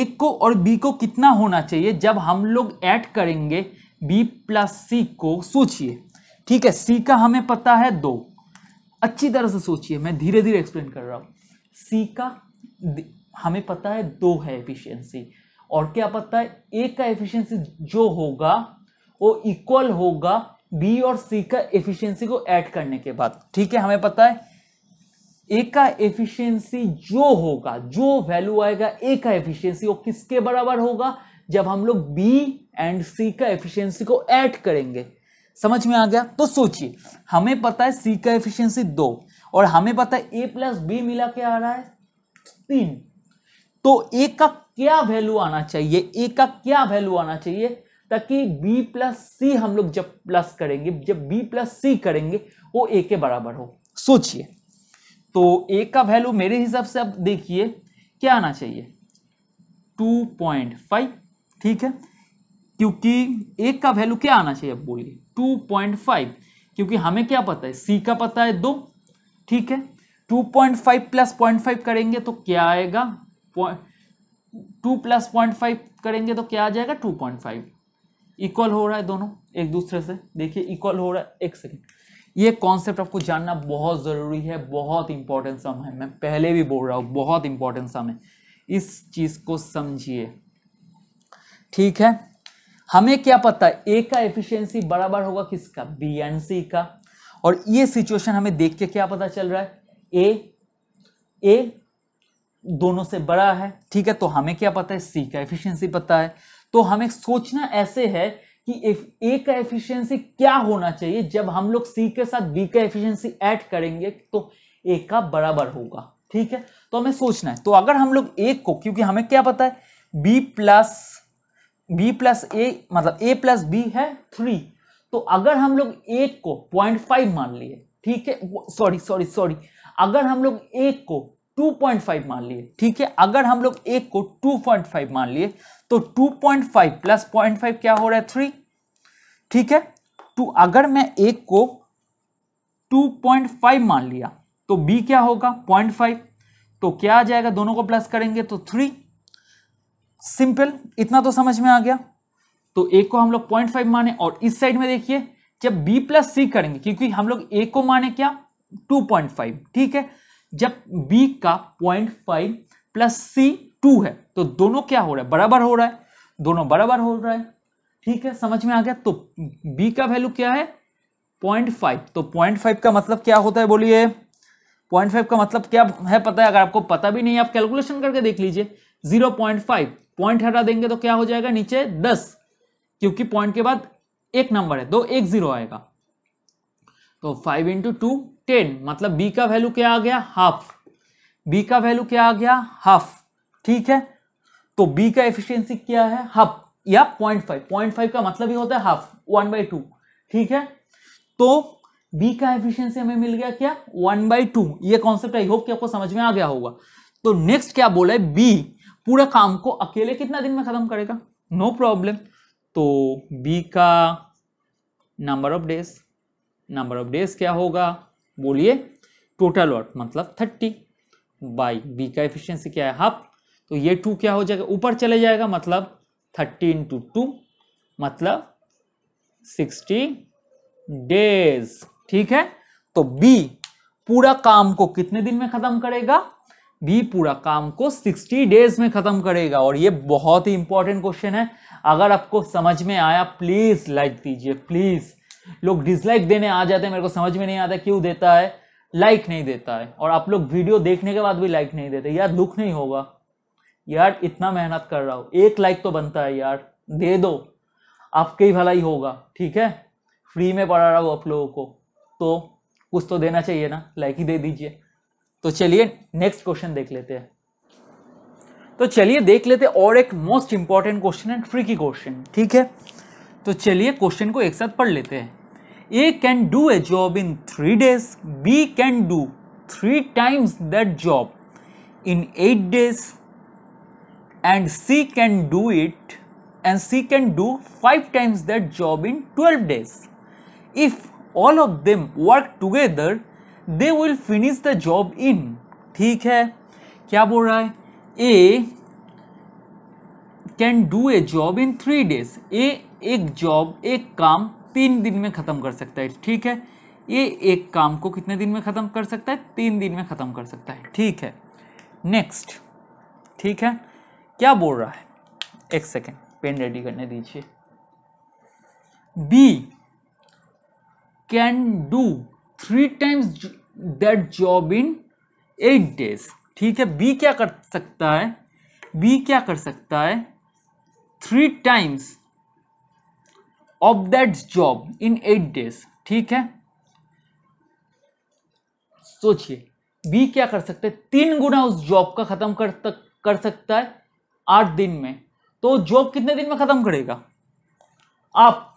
एक को और बी को कितना होना चाहिए जब हम लोग ऐड करेंगे बी प्लस सी को सोचिए ठीक है सी का हमें पता है दो अच्छी तरह से सोचिए मैं धीरे धीरे एक्सप्लेन कर रहा हूँ सी का हमें पता है दो है एफिशिएंसी और क्या पता है ए का एफिशिएंसी जो होगा वो इक्वल होगा बी और सी का एफिशिएंसी को ऐड करने के बाद ठीक है हमें पता है ए का एफिशिएंसी जो होगा जो वैल्यू आएगा ए का एफिशिएंसी वो किसके बराबर होगा जब हम लोग बी एंड सी का एफिशिएंसी को ऐड करेंगे समझ में आ गया तो सोचिए हमें पता है सी का एफिशिएंसी दो और हमें पता है ए प्लस बी मिला के आ रहा है तीन तो ए का क्या वैल्यू आना चाहिए ए का क्या वैल्यू आना चाहिए ताकि b प्लस सी हम लोग जब प्लस करेंगे जब b प्लस सी करेंगे वो a के बराबर हो सोचिए तो a का वैल्यू मेरे हिसाब से अब देखिए क्या आना चाहिए 2.5 ठीक है क्योंकि a का वैल्यू क्या आना चाहिए अब बोलिए 2.5 क्योंकि हमें क्या पता है c का पता है दो ठीक है 2.5 प्लस पॉइंट करेंगे तो क्या आएगा टू प्लस पॉइंट करेंगे तो क्या आ जाएगा 2.5 इक्वल हो रहा है दोनों एक दूसरे से देखिए इक्वल हो रहा है एक सेकेंड ये कॉन्सेप्ट आपको जानना बहुत ज़रूरी है बहुत इंपॉर्टेंट सम है मैं पहले भी बोल रहा हूँ बहुत इंपॉर्टेंट सम है इस चीज़ को समझिए ठीक है हमें क्या पता है ए का एफिशिएंसी बराबर होगा किसका बी एंड सी का और ये सिचुएशन हमें देख के क्या पता चल रहा है ए ए दोनों से बड़ा है ठीक है तो हमें क्या पता है सी का एफिशिएंसी पता है तो हमें सोचना ऐसे है कि ए का एफिशिएंसी क्या होना चाहिए जब हम लोग सी के साथ बी का एफिशिएंसी ऐड करेंगे तो ए का बराबर होगा ठीक है तो हमें सोचना है तो अगर हम लोग ए को क्योंकि हमें क्या पता है B plus B plus A मतलब ए प्लस बी है थ्री तो अगर हम लोग ए को पॉइंट फाइव मान लिए ठीक है सॉरी सॉरी सॉरी अगर हम लोग ए को 2.5 मान लिए ठीक है अगर हम लोग एक को 2.5 मान लिए तो 2.5 पॉइंट प्लस पॉइंट क्या हो रहा है थ्री ठीक है तो अगर मैं एक को 2.5 मान लिया तो बी क्या होगा 0.5 तो क्या आ जाएगा दोनों को प्लस करेंगे तो थ्री सिंपल इतना तो समझ में आ गया तो एक को हम लोग पॉइंट माने और इस साइड में देखिए जब b प्लस सी करेंगे क्योंकि हम लोग ए को माने क्या 2.5 ठीक है जब b का 0.5 प्लस सी टू है तो दोनों क्या हो रहा है बराबर हो रहा है दोनों बराबर हो रहा है ठीक है समझ में आ गया तो बी का वैल्यू क्या है पॉइंट फाइव तो पॉइंट फाइव का मतलब क्या होता है बोलिए पॉइंट फाइव का मतलब क्या है पता है अगर आपको पता भी नहीं आप कैलकुलेशन करके देख लीजिए जीरो पॉइंट फाइव पॉइंट हटा देंगे तो क्या हो जाएगा नीचे दस क्योंकि पॉइंट के बाद एक नंबर है दो तो एक जीरो आएगा तो फाइव इंटू टू टेन मतलब बी का वैल्यू क्या आ गया हाफ बी का वैल्यू क्या आ गया हाफ ठीक है तो बी का एफिशियंसी क्या है हाफ या पॉइंट फाइव पॉइंट फाइव का मतलब ही होता है हाफ वन बाई टू ठीक है तो बी का एफिशियंसी हमें मिल गया क्या वन बाई टू यह कॉन्सेप्ट आई होप कि आपको समझ में आ गया होगा तो नेक्स्ट क्या बोला है बी पूरा काम को अकेले कितना दिन में खत्म करेगा नो no प्रॉब्लम तो बी का number of days number of days क्या होगा बोलिए टोटल वर्क मतलब थर्टी बाई बी का एफिशिएंसी क्या है हाफ तो ये टू क्या हो जाएगा ऊपर चले जाएगा मतलब थर्टी इंटू टू मतलब सिक्सटी डेज ठीक है तो बी पूरा काम को कितने दिन में खत्म करेगा बी पूरा काम को सिक्सटी डेज में खत्म करेगा और ये बहुत ही इंपॉर्टेंट क्वेश्चन है अगर आपको समझ में आया प्लीज लाइक दीजिए प्लीज लोग डिसलाइक देने आ जाते हैं मेरे को समझ में नहीं आता क्यों देता है लाइक नहीं देता है और आप लोग वीडियो देखने के बाद भी लाइक नहीं देते यार दुख नहीं होगा यार इतना मेहनत कर रहा हो एक लाइक तो बनता है यार दे दो आपके ही भला ही होगा ठीक है फ्री में पढ़ा रहा हूँ आप लोगों को तो कुछ तो देना चाहिए ना लाइक ही दे दीजिए तो चलिए नेक्स्ट क्वेश्चन देख लेते हैं तो चलिए देख लेते हैं और एक most important question and key question ठीक है तो चलिए क्वेश्चन को एक साथ पढ़ लेते हैं A can do a job in three days B can do three times that job in eight days and she can do it and she can do 5 times that job in 12 days. If all of them work together, they will finish the job in. ठीक है क्या बोल रहा है A can do a job in three days A एक जॉब एक काम तीन दिन में ख़त्म कर सकता है ठीक है ये एक काम को कितने दिन में ख़त्म कर सकता है तीन दिन में ख़त्म कर सकता है ठीक है नेक्स्ट ठीक है क्या बोल रहा है एक सेकेंड पेन रेडी करने दीजिए B can do three times that job in eight days ठीक है बी क्या कर सकता है बी क्या कर सकता है three times of that job in eight days ठीक है सोचिए बी क्या कर सकता है तीन गुना उस जॉब का खत्म कर कर सकता है आठ दिन में तो जॉब कितने दिन में खत्म करेगा आप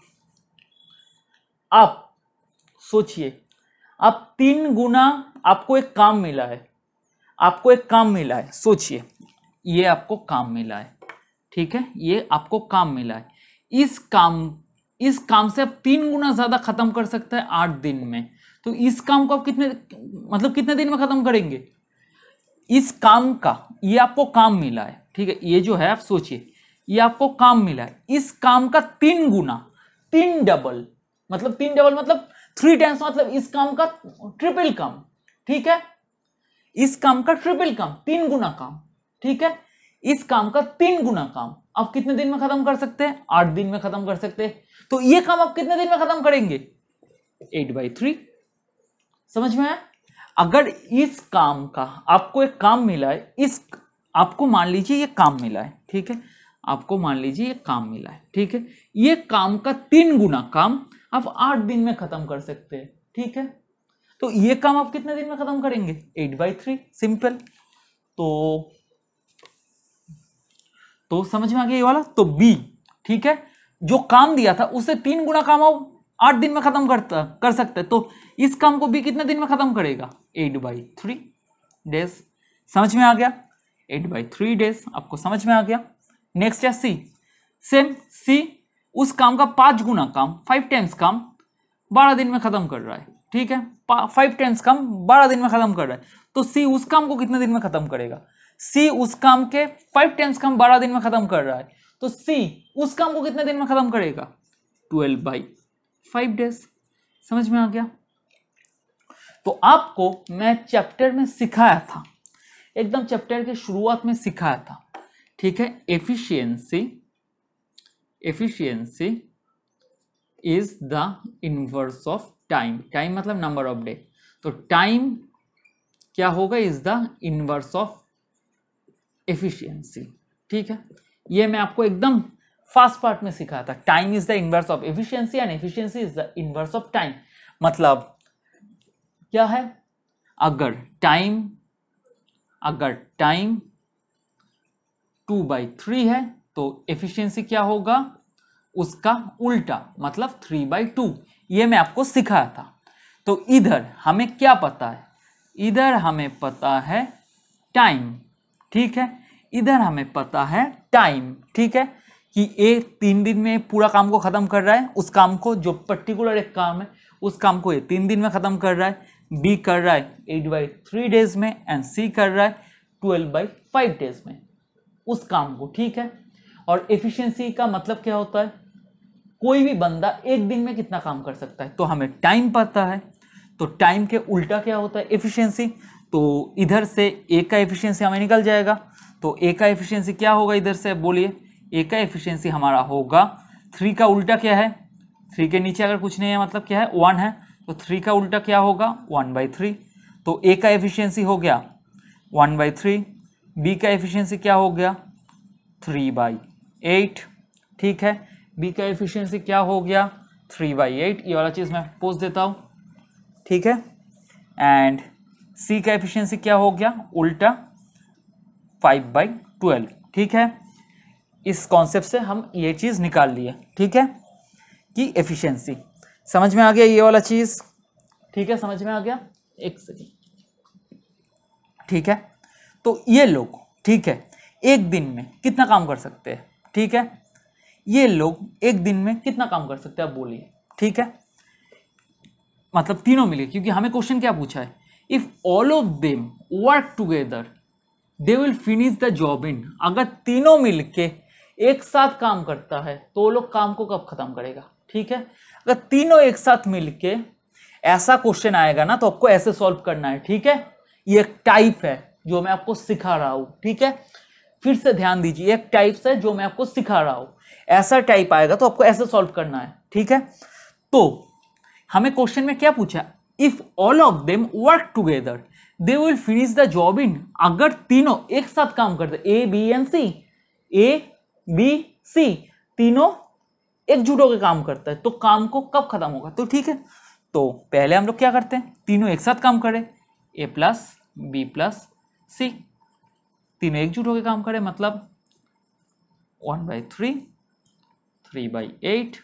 आप सोचिए आप तीन गुना आपको एक काम मिला है आपको एक काम मिला है सोचिए ये आपको काम मिला है ठीक है ये आपको काम मिला है इस काम इस काम से आप तीन गुना ज़्यादा ख़त्म कर सकते हैं आठ दिन में तो इस काम को आप कितने मतलब कितने दिन में ख़त्म करेंगे इस काम का ये आपको काम मिला है ठीक है ये जो है आप सोचिए ये आपको काम मिला है इस काम का तीन गुना तीन डबल मतलब तीन डबल मतलब थ्री टाइम्स मतलब इस काम का ट्रिपल काम ठीक है इस काम का ट्रिपल काम तीन गुना काम ठीक है इस काम का तीन गुना काम आप कितने दिन में खत्म कर सकते हैं आठ दिन में खत्म कर सकते हैं तो ये काम आप कितने दिन में खत्म करेंगे एट बाई थ्री समझ में आया अगर इस काम का आपको एक काम मिला है इस आपको मान लीजिए ये काम मिला है ठीक है आपको मान लीजिए ये काम मिला है ठीक है ये काम का तीन गुना काम आप आठ दिन में खत्म कर सकते हैं ठीक है तो ये काम आप कितने दिन में खत्म करेंगे एट बाई थ्री सिंपल तो तो समझ में आ गया ये वाला तो बी ठीक है जो काम दिया था उसे तीन गुना काम आप आठ दिन में खत्म करता कर सकते तो इस काम को बी कितने दिन में खत्म करेगा एट बाई थ्री डेस समझ में आ गया एट बाई थ्री डेज आपको समझ में आ गया नेक्स्ट है सी सेम सी उस काम का पांच गुना काम फाइव टाइम्स काम बारह दिन में खत्म कर रहा है ठीक है फाइव टाइम्स काम बारह दिन में खत्म कर रहा है तो सी उस काम को कितने दिन में खत्म करेगा सी उस काम के फाइव टाइम्स काम बारह दिन में खत्म कर रहा है तो सी उस काम को कितने दिन में खत्म करेगा ट्वेल्व बाई फाइव डेज समझ में आ गया तो आपको मैं चैप्टर में सिखाया था एकदम चैप्टर के शुरुआत में सिखाया था ठीक है efficiency efficiency is the inverse of time time मतलब नंबर ऑफ डे तो टाइम क्या होगा is the inverse of efficiency ठीक है ये मैं आपको एकदम फास्ट पार्ट में सिखाया था time is the inverse of efficiency and efficiency is the inverse of time मतलब क्या है अगर टाइम अगर टाइम टू बाई थ्री है तो एफिशिएंसी क्या होगा उसका उल्टा मतलब थ्री बाई टू ये मैं आपको सिखाया था तो इधर हमें क्या पता है इधर हमें पता है टाइम ठीक है इधर हमें पता है टाइम ठीक है कि ये तीन दिन में पूरा काम को ख़त्म कर रहा है उस काम को जो पर्टिकुलर एक काम है उस काम को ये तीन दिन में ख़त्म कर रहा है बी कर रहा है एट बाई थ्री डेज में एंड सी कर रहा है ट्वेल्व बाई फाइव डेज में उस काम को ठीक है और एफिशिएंसी का मतलब क्या होता है कोई भी बंदा एक दिन में कितना काम कर सकता है तो हमें टाइम पता है तो टाइम के उल्टा क्या होता है एफिशिएंसी तो इधर से ए का एफिशिएंसी हमें निकल जाएगा तो ए का एफिशिएंसी क्या होगा इधर से बोलिए ए का एफिशिएंसी हमारा होगा थ्री का उल्टा क्या है थ्री के नीचे अगर कुछ नहीं है मतलब क्या है वन है तो थ्री का उल्टा क्या होगा वन बाई थ्री तो ए का एफिशिएंसी हो गया वन बाई थ्री बी का एफिशिएंसी क्या हो गया थ्री बाई एट ठीक है बी का एफिशिएंसी क्या हो गया थ्री बाई एट ये वाला चीज़ मैं पूछ देता हूँ ठीक है एंड सी का एफिशिएंसी क्या हो गया उल्टा फाइव बाई ट्वेल्व ठीक है इस कॉन्सेप्ट से हम ये चीज़ निकाल लिए ठीक है कि एफिशिएंसी समझ में आ गया ये वाला चीज़ ठीक है समझ में आ गया एक सेकेंड ठीक है तो ये लोग ठीक है एक दिन में कितना काम कर सकते हैं ठीक है ये लोग एक दिन में कितना काम कर सकते हैं आप बोलिए ठीक है मतलब तीनों मिले क्योंकि हमें क्वेश्चन क्या पूछा है if all of them work together they will finish the job in अगर तीनों मिलके एक साथ काम करता है तो वो लोग काम को कब ख़त्म करेगा ठीक है अगर तीनों एक साथ मिलके ऐसा क्वेश्चन आएगा ना तो आपको ऐसे सॉल्व करना है ठीक है ये एक टाइप है जो मैं आपको सिखा रहा हूँ ठीक है फिर से ध्यान दीजिए एक टाइप है जो मैं आपको सिखा रहा हूँ ऐसा टाइप आएगा तो आपको ऐसे सॉल्व करना है ठीक है तो हमें क्वेश्चन में क्या पूछा if all of them work together they will finish the job in अगर तीनों एक साथ काम करते A B and C A B C तीनों एकजुट होकर काम करता है तो काम को कब खत्म होगा तो ठीक है तो पहले हम लोग क्या करते हैं तीनों एक साथ काम करें A plus B plus C तीनों एकजुट होकर काम करें मतलब one by three three by eight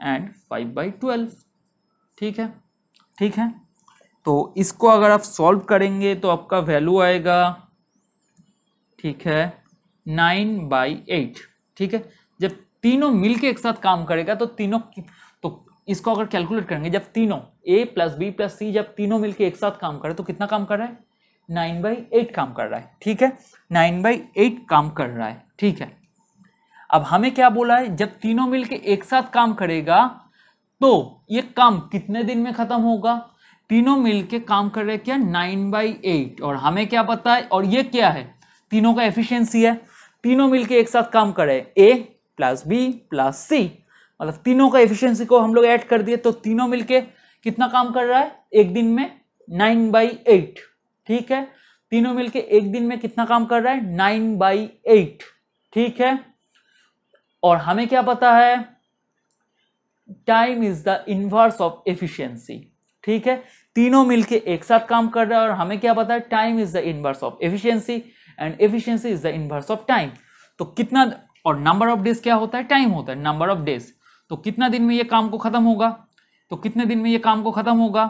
and five by twelve ठीक है ठीक है तो इसको अगर आप सॉल्व करेंगे तो आपका वैल्यू आएगा ठीक है नाइन बाई एट ठीक है जब तीनों मिलके एक साथ काम करेगा तो तीनों तो इसको अगर कैलकुलेट करेंगे जब तीनों A plus B plus C जब तीनों मिलके एक साथ काम करे तो कितना काम कर रहा है नाइन बाई एट काम कर रहा है ठीक है नाइन बाई एट काम कर रहा है ठीक है अब हमें क्या बोला है जब तीनों मिलके एक साथ काम करेगा तो ये काम कितने दिन में खत्म होगा तीनों मिलके काम कर रहे क्या नाइन बाई एट और हमें क्या पता है और ये क्या है तीनों का एफिशिएंसी है तीनों मिलके एक साथ काम करे A plus B plus C मतलब तीनों का एफिशिएंसी को हम लोग ऐड कर दिए तो तीनों मिलके कितना काम कर रहा है एक दिन में नाइन बाई एट ठीक है तीनों मिलके एक दिन में कितना काम कर रहा है नाइन बाई एट ठीक है और हमें क्या पता है time is the inverse of efficiency ठीक है तीनों मिलके एक साथ काम कर रहा है और हमें क्या पता है time is the inverse of efficiency and efficiency is the inverse of time तो कितना और नंबर ऑफ डेज क्या होता है टाइम होता है नंबर ऑफ डेज तो कितना दिन में ये काम को खत्म होगा तो कितने दिन में ये काम को खत्म होगा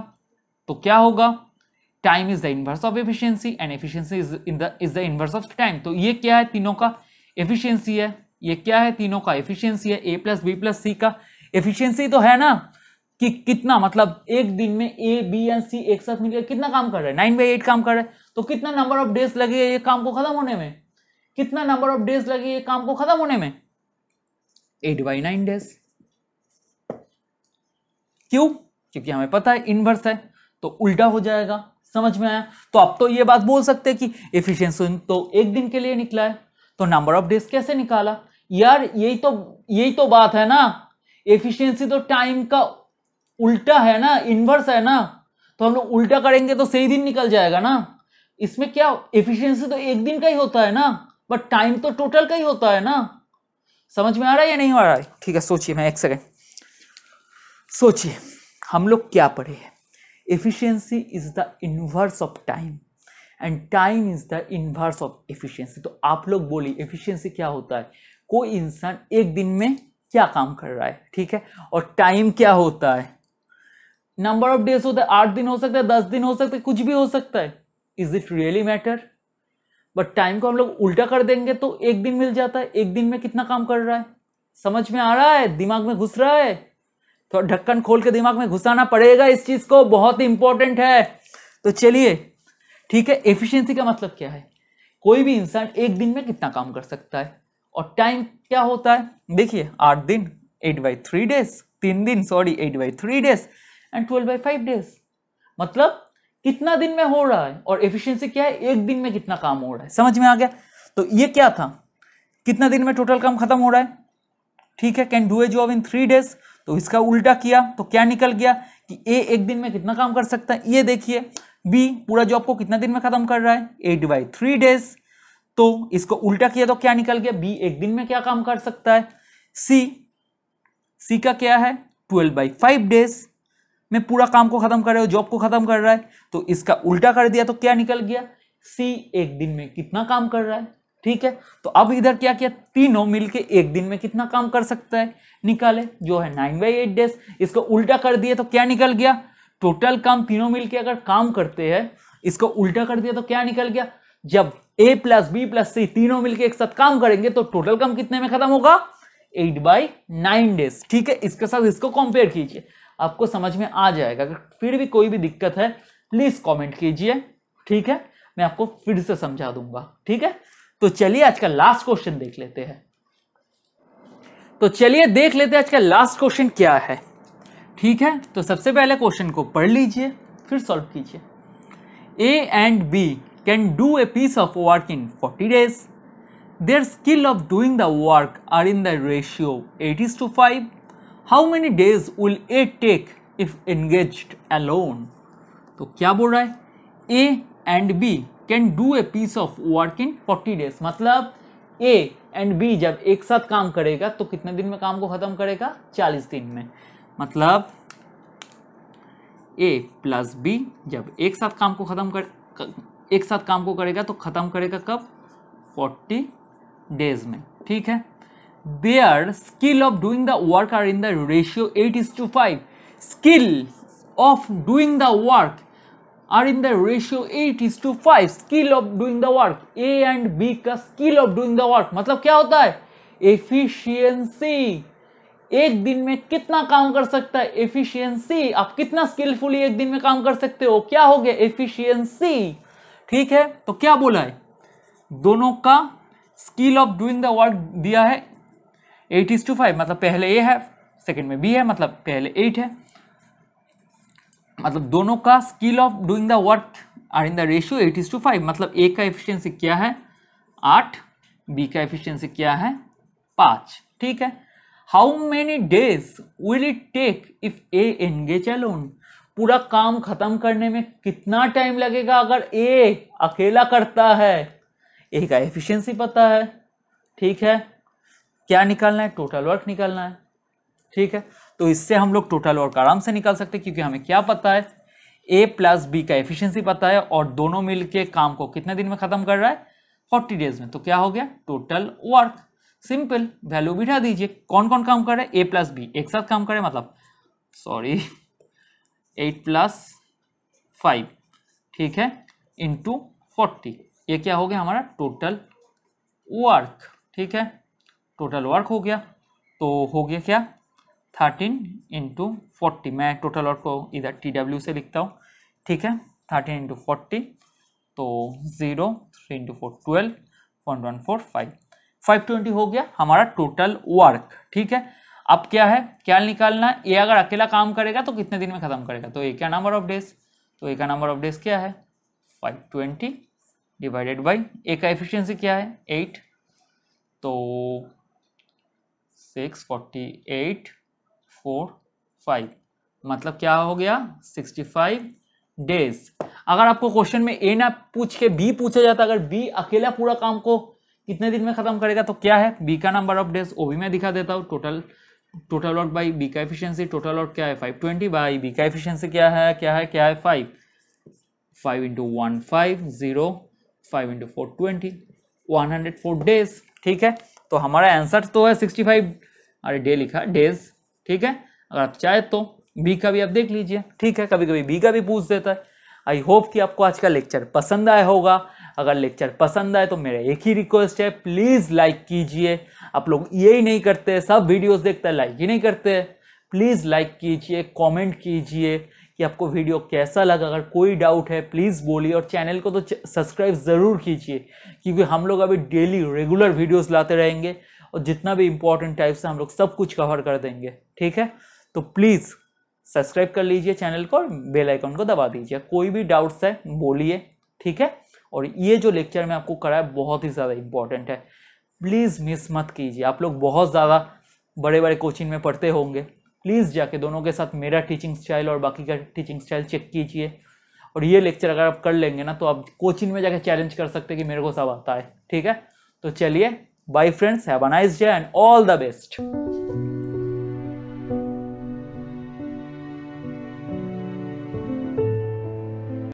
तो क्या होगा time is the inverse of efficiency and efficiency is in the is the inverse of time तो ये क्या है तीनों का एफिशिएंसी है ये क्या है तीनों का एफिशिएंसी है A plus B plus C का एफिशिएंसी तो है ना कि कितना मतलब एक दिन में ए बी एंड सी एक साथ मिलकर कितना काम कर रहा है नाइन बाई एट काम कर रहा है तो कितना नंबर ऑफ डेज लगेगा ये काम को खत्म होने में कितना नंबर ऑफ डेज लगे ये काम को खत्म होने में एट बाई नाइन डेज क्यों क्योंकि हमें पता है इनवर्स है तो उल्टा हो जाएगा समझ में आया तो आप तो ये बात बोल सकते हैं कि एफिशिएंसी तो एक दिन के लिए निकला है तो नंबर ऑफ डेज कैसे निकाला यार यही तो यही तो बात है ना एफिशिएंसी तो टाइम का उल्टा है ना इन्वर्स है ना तो हम लोग उल्टा करेंगे तो सही दिन निकल जाएगा ना इसमें क्या एफिशिएंसी तो एक दिन का ही होता है ना बट टाइम तो टोटल का ही होता है ना समझ में आ रहा है या नहीं आ रहा है ठीक है सोचिए मैं एक सेकेंड सोचिए हम लोग क्या पढ़े हैं efficiency is the inverse of time and time is the inverse of efficiency तो आप लोग बोलिए एफिशिएंसी क्या होता है कोई इंसान एक दिन में क्या काम कर रहा है ठीक है और टाइम क्या होता है नंबर ऑफ डेज होता है आठ दिन हो सकता है दस दिन हो सकता है कुछ भी हो सकता है is it really matter but time को हम लोग उल्टा कर देंगे तो एक दिन मिल जाता है एक दिन में कितना काम कर रहा है समझ में आ रहा है दिमाग में घुस रहा है तो ढक्कन खोल के दिमाग में घुसाना पड़ेगा इस चीज को बहुत इंपॉर्टेंट है तो चलिए ठीक है एफिशिएंसी का मतलब क्या है कोई भी इंसान एक दिन में कितना काम कर सकता है और टाइम क्या होता है देखिए आठ दिन एट बाई थ्री डेज तीन दिन sorry eight by three days and twelve by five days मतलब कितना दिन में हो रहा है और एफिशिएंसी क्या है एक दिन में कितना काम हो रहा है समझ में आ गया तो ये क्या था कितना दिन में टोटल काम खत्म हो रहा है ठीक है can do a job in three days तो इसका उल्टा किया तो क्या निकल गया कि ए एक दिन में कितना काम कर सकता है ये देखिए बी पूरा जॉब को कितना दिन में खत्म कर रहा है एट बाई थ्री डेज तो इसको उल्टा किया तो क्या निकल गया बी एक दिन में क्या काम कर सकता है सी सी का क्या है ट्वेल्व बाई फाइव डेज में पूरा काम को खत्म कर रहे हो जॉब को खत्म कर रहा है तो इसका उल्टा कर दिया तो क्या निकल गया सी एक दिन में कितना काम कर रहा है ठीक है तो अब इधर क्या किया तीनों मिलके एक दिन में कितना काम कर सकता है निकाले जो है नाइन बाई एट डेज इसको उल्टा कर दिया तो क्या निकल गया टोटल काम तीनों मिलके अगर काम करते हैं इसको उल्टा कर दिया तो क्या निकल गया जब A plus B plus C तीनों मिलके एक साथ काम करेंगे तो टोटल काम कितने में खत्म होगा एट बाई नाइन डेज ठीक है इसके साथ इसको कंपेयर कीजिए आपको समझ में आ जाएगा अगर फिर भी कोई भी दिक्कत है प्लीज़ कमेंट कीजिए ठीक है मैं आपको फिर से समझा दूंगा ठीक है तो चलिए आज का लास्ट क्वेश्चन देख लेते हैं तो चलिए देख लेते हैं आज का लास्ट क्वेश्चन क्या है ठीक है तो सबसे पहले क्वेश्चन को पढ़ लीजिए फिर सॉल्व कीजिए A and B can do a piece of work in forty days Their skill of doing the work are in the ratio 80 to five how many days will A take if engage alone तो क्या बोल रहा है A and B can do a piece of work in forty days मतलब ए एंड बी जब एक साथ काम करेगा तो कितने दिन में काम को खत्म करेगा चालीस दिन में मतलब ए प्लस बी जब एक साथ काम को खत्म कर एक साथ काम को करेगा तो खत्म करेगा कब फोर्टी डेज में ठीक है their skill of doing the work are in the ratio 8 is to 5 skill of doing the work are in the ratio 8 is to 5 skill of doing the work a and b का skill of doing the work मतलब क्या होता है efficiency एक दिन में कितना काम कर सकता है एफिशिएंसी आप कितना स्किलफुली एक दिन में काम कर सकते हो क्या हो गया एफिशिएंसी ठीक है तो क्या बोला है दोनों का skill of doing the work दिया है एट इज टू फाइव मतलब पहले ए है सेकेंड में बी है मतलब पहले एट है मतलब दोनों का skill of doing the work are in the ratio eight is to five मतलब ए का एफिशियंसी क्या है आठ बी का एफिशियंसी क्या है पाँच ठीक है how many days will it take if A engage alone पूरा काम खत्म करने में कितना टाइम लगेगा अगर ए अकेला करता है ए का एफिशियंसी पता है ठीक है क्या निकालना है टोटल वर्क निकालना है ठीक है तो इससे हम लोग टोटल वर्क आराम से निकाल सकते हैं क्योंकि हमें क्या पता है ए प्लस बी का एफिशिएंसी पता है और दोनों मिल के काम को कितने दिन में ख़त्म कर रहा है फोर्टी डेज में तो क्या हो गया टोटल वर्क सिंपल वैल्यू बिठा दीजिए कौन कौन काम करे ए प्लस बी एक साथ काम करे मतलब सॉरी एट प्लस फाइव ठीक है इंटू फोर्टी ये क्या हो गया हमारा टोटल वर्क ठीक है टोटल वर्क हो गया तो हो गया क्या थर्टीन इंटू फोर्टी मैं टोटल वर्क को इधर टी डब्ल्यू से लिखता हूँ ठीक है थर्टीन इंटू फोर्टी तो zero three into four twelve point one four five five twenty हो गया हमारा टोटल वर्क ठीक है अब क्या है क्या निकालना ये अगर अकेला काम करेगा तो कितने दिन में ख़त्म करेगा तो ए का नंबर ऑफ डेज तो ए का नंबर ऑफ डेज क्या है five twenty divided by A का एफिशियंसी क्या है एट तो six forty eight four five मतलब क्या हो गया सिक्सटी फाइव डेज अगर आपको क्वेश्चन में ए ना पूछ के बी पूछा जाता अगर बी अकेला पूरा काम को कितने दिन में खत्म करेगा तो क्या है बी का नंबर ऑफ डेज वो भी मैं दिखा देता हूँ total total lot by B का एफिशियंसी टोटल लॉट क्या है फाइव ट्वेंटी बाई बी का एफिशियंसी क्या है क्या है क्या है five five into one five zero five into four twenty one hundred four days ठीक है तो हमारा आंसर तो है सिक्सटी फाइव अरे डे लिखा डेज ठीक है अगर आप चाहे तो बी का भी आप देख लीजिए ठीक है कभी कभी बी का भी पूछ देता है आई होप कि आपको आज का लेक्चर पसंद आया होगा अगर लेक्चर पसंद आए तो मेरा एक ही रिक्वेस्ट है प्लीज़ लाइक कीजिए आप लोग ये ही नहीं करते सब वीडियोस देखते हैं लाइक ही नहीं करते प्लीज़ लाइक कीजिए कमेंट कीजिए कि आपको वीडियो कैसा लगा अगर कोई डाउट है प्लीज़ बोलिए और चैनल को तो सब्सक्राइब ज़रूर कीजिए क्योंकि हम लोग अभी डेली रेगुलर वीडियोस लाते रहेंगे और जितना भी इम्पोर्टेंट टाइप्स है हम लोग सब कुछ कवर कर देंगे ठीक है तो प्लीज़ सब्सक्राइब कर लीजिए चैनल को और बेल आइकन को दबा दीजिए कोई भी डाउट्स है बोलिए ठीक है और ये जो लेक्चर मैं आपको कराया बहुत ही ज़्यादा इंपॉर्टेंट है प्लीज़ मिस मत कीजिए आप लोग बहुत ज़्यादा बड़े बड़े कोचिंग में पढ़ते होंगे प्लीज़ जाके दोनों के साथ मेरा टीचिंग स्टाइल और बाकी का टीचिंग स्टाइल चेक कीजिए और ये लेक्चर अगर आप कर लेंगे ना तो आप कोचिंग में जाके चैलेंज कर सकते हैं कि मेरे को सब आता है ठीक है तो चलिए bye friends have a nice day and all the best